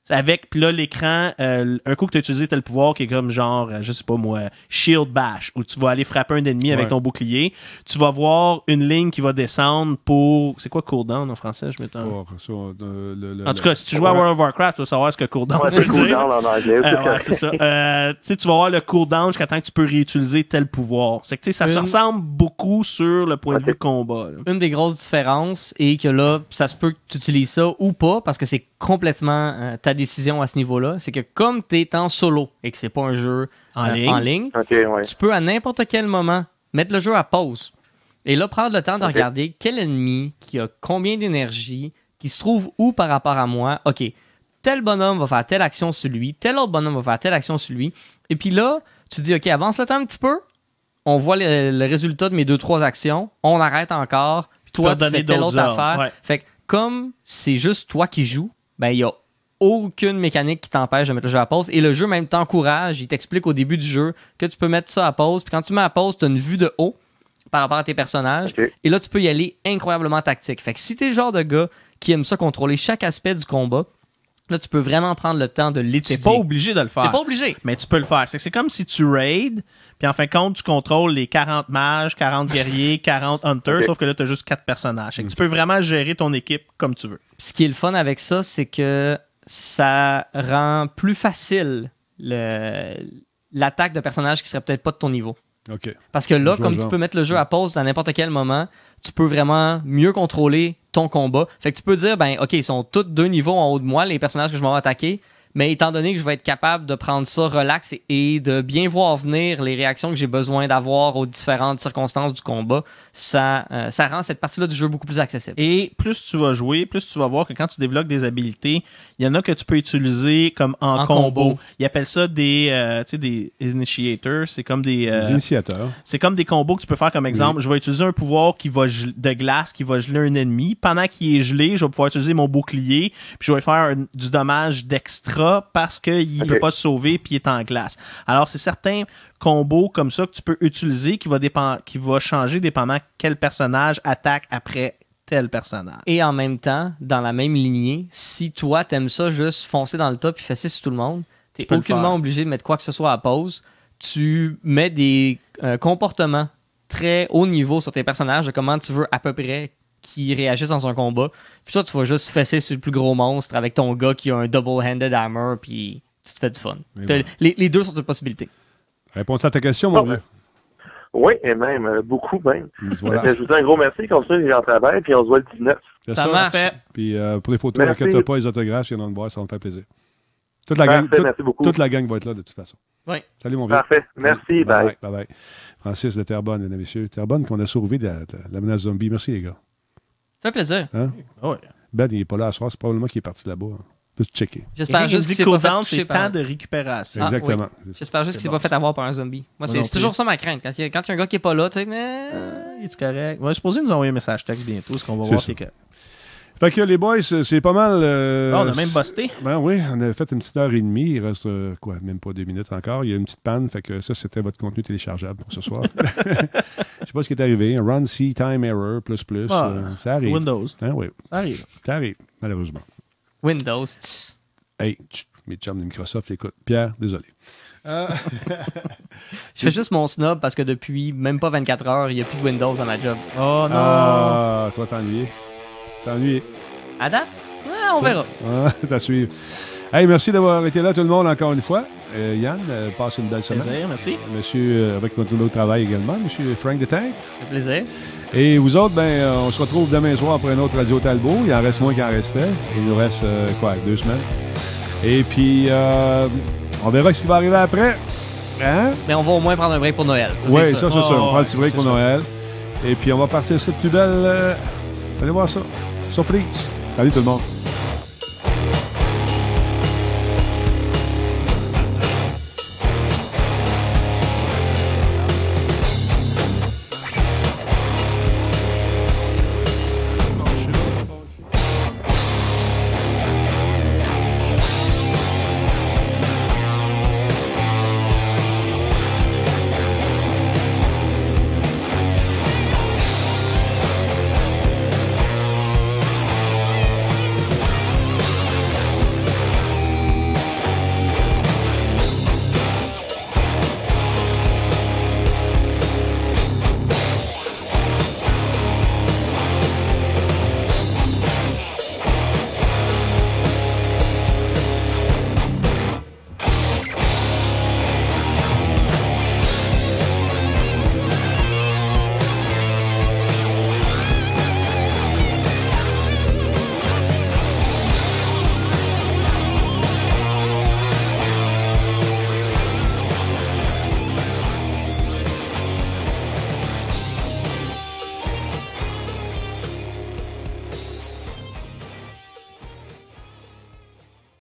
avec puis là l'écran euh, un coup que tu as utilisé tel pouvoir qui est comme genre euh, je sais pas moi shield bash où tu vas aller frapper un ennemi avec ton bouclier tu vas voir une ligne qui va descendre pour c'est quoi cooldown en français je m'étonne oh, euh, en tout cas si tu joues à World of Warcraft tu vas savoir ce que cooldown veut down en anglais, c'est tu vas voir le cooldown jusqu'à temps que tu peux réutiliser tel pouvoir c'est que ça se ressemble beaucoup sur le point de vue combat une des grosses différences est que là ça se peut que tu utilises ça ou pas parce que c'est complètement décision à ce niveau-là, c'est que comme tu es en solo et que c'est pas un jeu en euh, ligne, tu peux à n'importe quel moment mettre le jeu à pause. Et là, prendre le temps de regarder quel ennemi qui a combien d'énergie, qui se trouve où par rapport à moi. OK, tel bonhomme va faire telle action sur lui, tel autre bonhomme va faire telle action sur lui. Et puis là, tu dis, OK, avance le temps un petit peu. On voit le, résultat de mes deux, trois actions. On arrête encore. toi, tu fais telle autre affaire. Fait que comme c'est juste toi qui joues, ben il y a aucune mécanique qui t'empêche de mettre le jeu à pause. Et le jeu même t'encourage, il t'explique au début du jeu que tu peux mettre ça à pause. Puis quand tu mets à pause, tu as une vue de haut par rapport à tes personnages. Et là, tu peux y aller incroyablement tactique. Fait que si t'es le genre de gars qui aime ça contrôler chaque aspect du combat, là, tu peux vraiment prendre le temps de l'étudier. T'es pas obligé de le faire. T'es pas obligé. Mais tu peux le faire. C'est comme si tu raid puis en fin de compte, tu contrôles les 40 mages, 40 guerriers, 40 <laughs> hunters, sauf que là, t'as juste 4 personnages. tu peux vraiment gérer ton équipe comme tu veux. ce qui est le fun avec ça, c'est que ça rend plus facile l'attaque de personnages qui seraient peut-être pas de ton niveau. Parce que là, comme tu peux mettre le jeu à pause à n'importe quel moment, tu peux vraiment mieux contrôler ton combat. Fait que tu peux dire, ben, ok, ils sont tous deux niveaux en haut de moi, les personnages que je m'en vais attaquer. Mais étant donné que je vais être capable de prendre ça relax et, de bien voir venir les réactions que j'ai besoin d'avoir aux différentes circonstances du combat, ça, euh, ça rend cette partie-là du jeu beaucoup plus accessible. Et plus tu vas jouer, plus tu vas voir que quand tu développes des habilités, il y en a que tu peux utiliser comme en, combo. Il Ils appellent ça des, euh, des initiators. C'est comme euh, des. initiateurs. C'est comme des combos que tu peux faire comme exemple. Je vais utiliser un pouvoir qui va de glace qui va geler un ennemi. Pendant qu'il est gelé, je vais pouvoir utiliser mon bouclier. Puis je vais faire du dommage d'extra parce qu'il ne peut pas se sauver et il est en glace. Alors, c'est certains combos comme ça que tu peux utiliser qui va, qui va changer dépendant quel personnage attaque après tel personnage. Et en même temps, dans la même lignée, si toi, aimes ça juste foncer dans le top et fesser sur tout le monde, tu n'es aucunement obligé de mettre quoi que ce soit à pause. Tu mets des euh, comportements très haut niveau sur tes personnages de comment tu veux à peu près qui réagissent dans un combat. Puis ça tu vas juste fesser sur le plus gros monstre avec ton gars qui a un double-handed hammer, puis tu te fais du fun. Les, deux sont une possibilité. Réponds à ta question, mon ah. vieux. Oui, et même, euh, beaucoup même. Mm, je vous dis un gros merci, comme ça, les gens travaillent, puis on se voit le 19. Ça, ça marche. Puis euh, pour les photos, n'inquiète pas, les autographes, il y en a de voir, ça va me faire plaisir. Toute la, gang, toute, la gang va être là de toute façon. Oui. Salut mon vieux. Parfait. Merci. Bye. Bye bye. Francis de Terbonne, mesdames et messieurs. Terrebonne qu'on a sauvé de la menace zombie. Merci les gars. Ça fait plaisir. Hein? Ah ben, il n'est pas là à soir. C'est probablement qu'il est parti là-bas. Tu Peux te checker. J'espère juste qu'il c'est pas fait temps de récupération. Ah, Exactement. J'espère juste qu'il s'est pas fait avoir par un zombie. Moi, c'est toujours ça ma crainte. Quand il y, a, un gars qui est pas là, tu sais, mais. Ah, il est correct. Ouais, je suppose qu'il nous envoyer un message texte bientôt. Ce qu'on va voir, c'est que. Fait que les boys, c'est pas mal. Euh, ah, on a même busté. Ben oui, on a fait une petite heure et demie. Il reste euh, quoi, même pas deux minutes encore. Il y a une petite panne. Fait que ça, c'était votre contenu téléchargeable pour ce soir. <laughs> Je sais pas ce qui est arrivé. Run C time error plus plus. Ah, euh, ça arrive. Windows. Hein, Ça arrive. Ça arrive, malheureusement. Windows. Hey, mes chums de Microsoft, écoute. Pierre, désolé. <laughs> <laughs> je fais juste mon snob parce que depuis même pas 24 heures, il n'y a plus de Windows dans ma job. Oh non! Ah, tu vas t'ennuyer. T'ennuyer. À date? Ouais, on verra. Ah, <laughs> t'as suivi. Hey, merci d'avoir été là, tout le monde, encore une fois. Euh, Yann, euh, passe une belle semaine. Plaisir, merci. Monsieur, euh, avec notre nouveau travail également, Monsieur Frank Ça C'est plaisir. Et vous autres, ben, on se retrouve demain soir après un autre Radio Talbot. Il en reste moins qu'il en restait. Il nous reste, quoi, deux semaines. Et puis, on verra ce qui va arriver après. Hein? Mais on va au moins prendre un break pour Noël. Oui, ça, c'est oh, sûr. On prend un petit break pour Noël. Et puis, on va partir sur cette plus belle. Allez voir ça surprise. Salut tout le monde.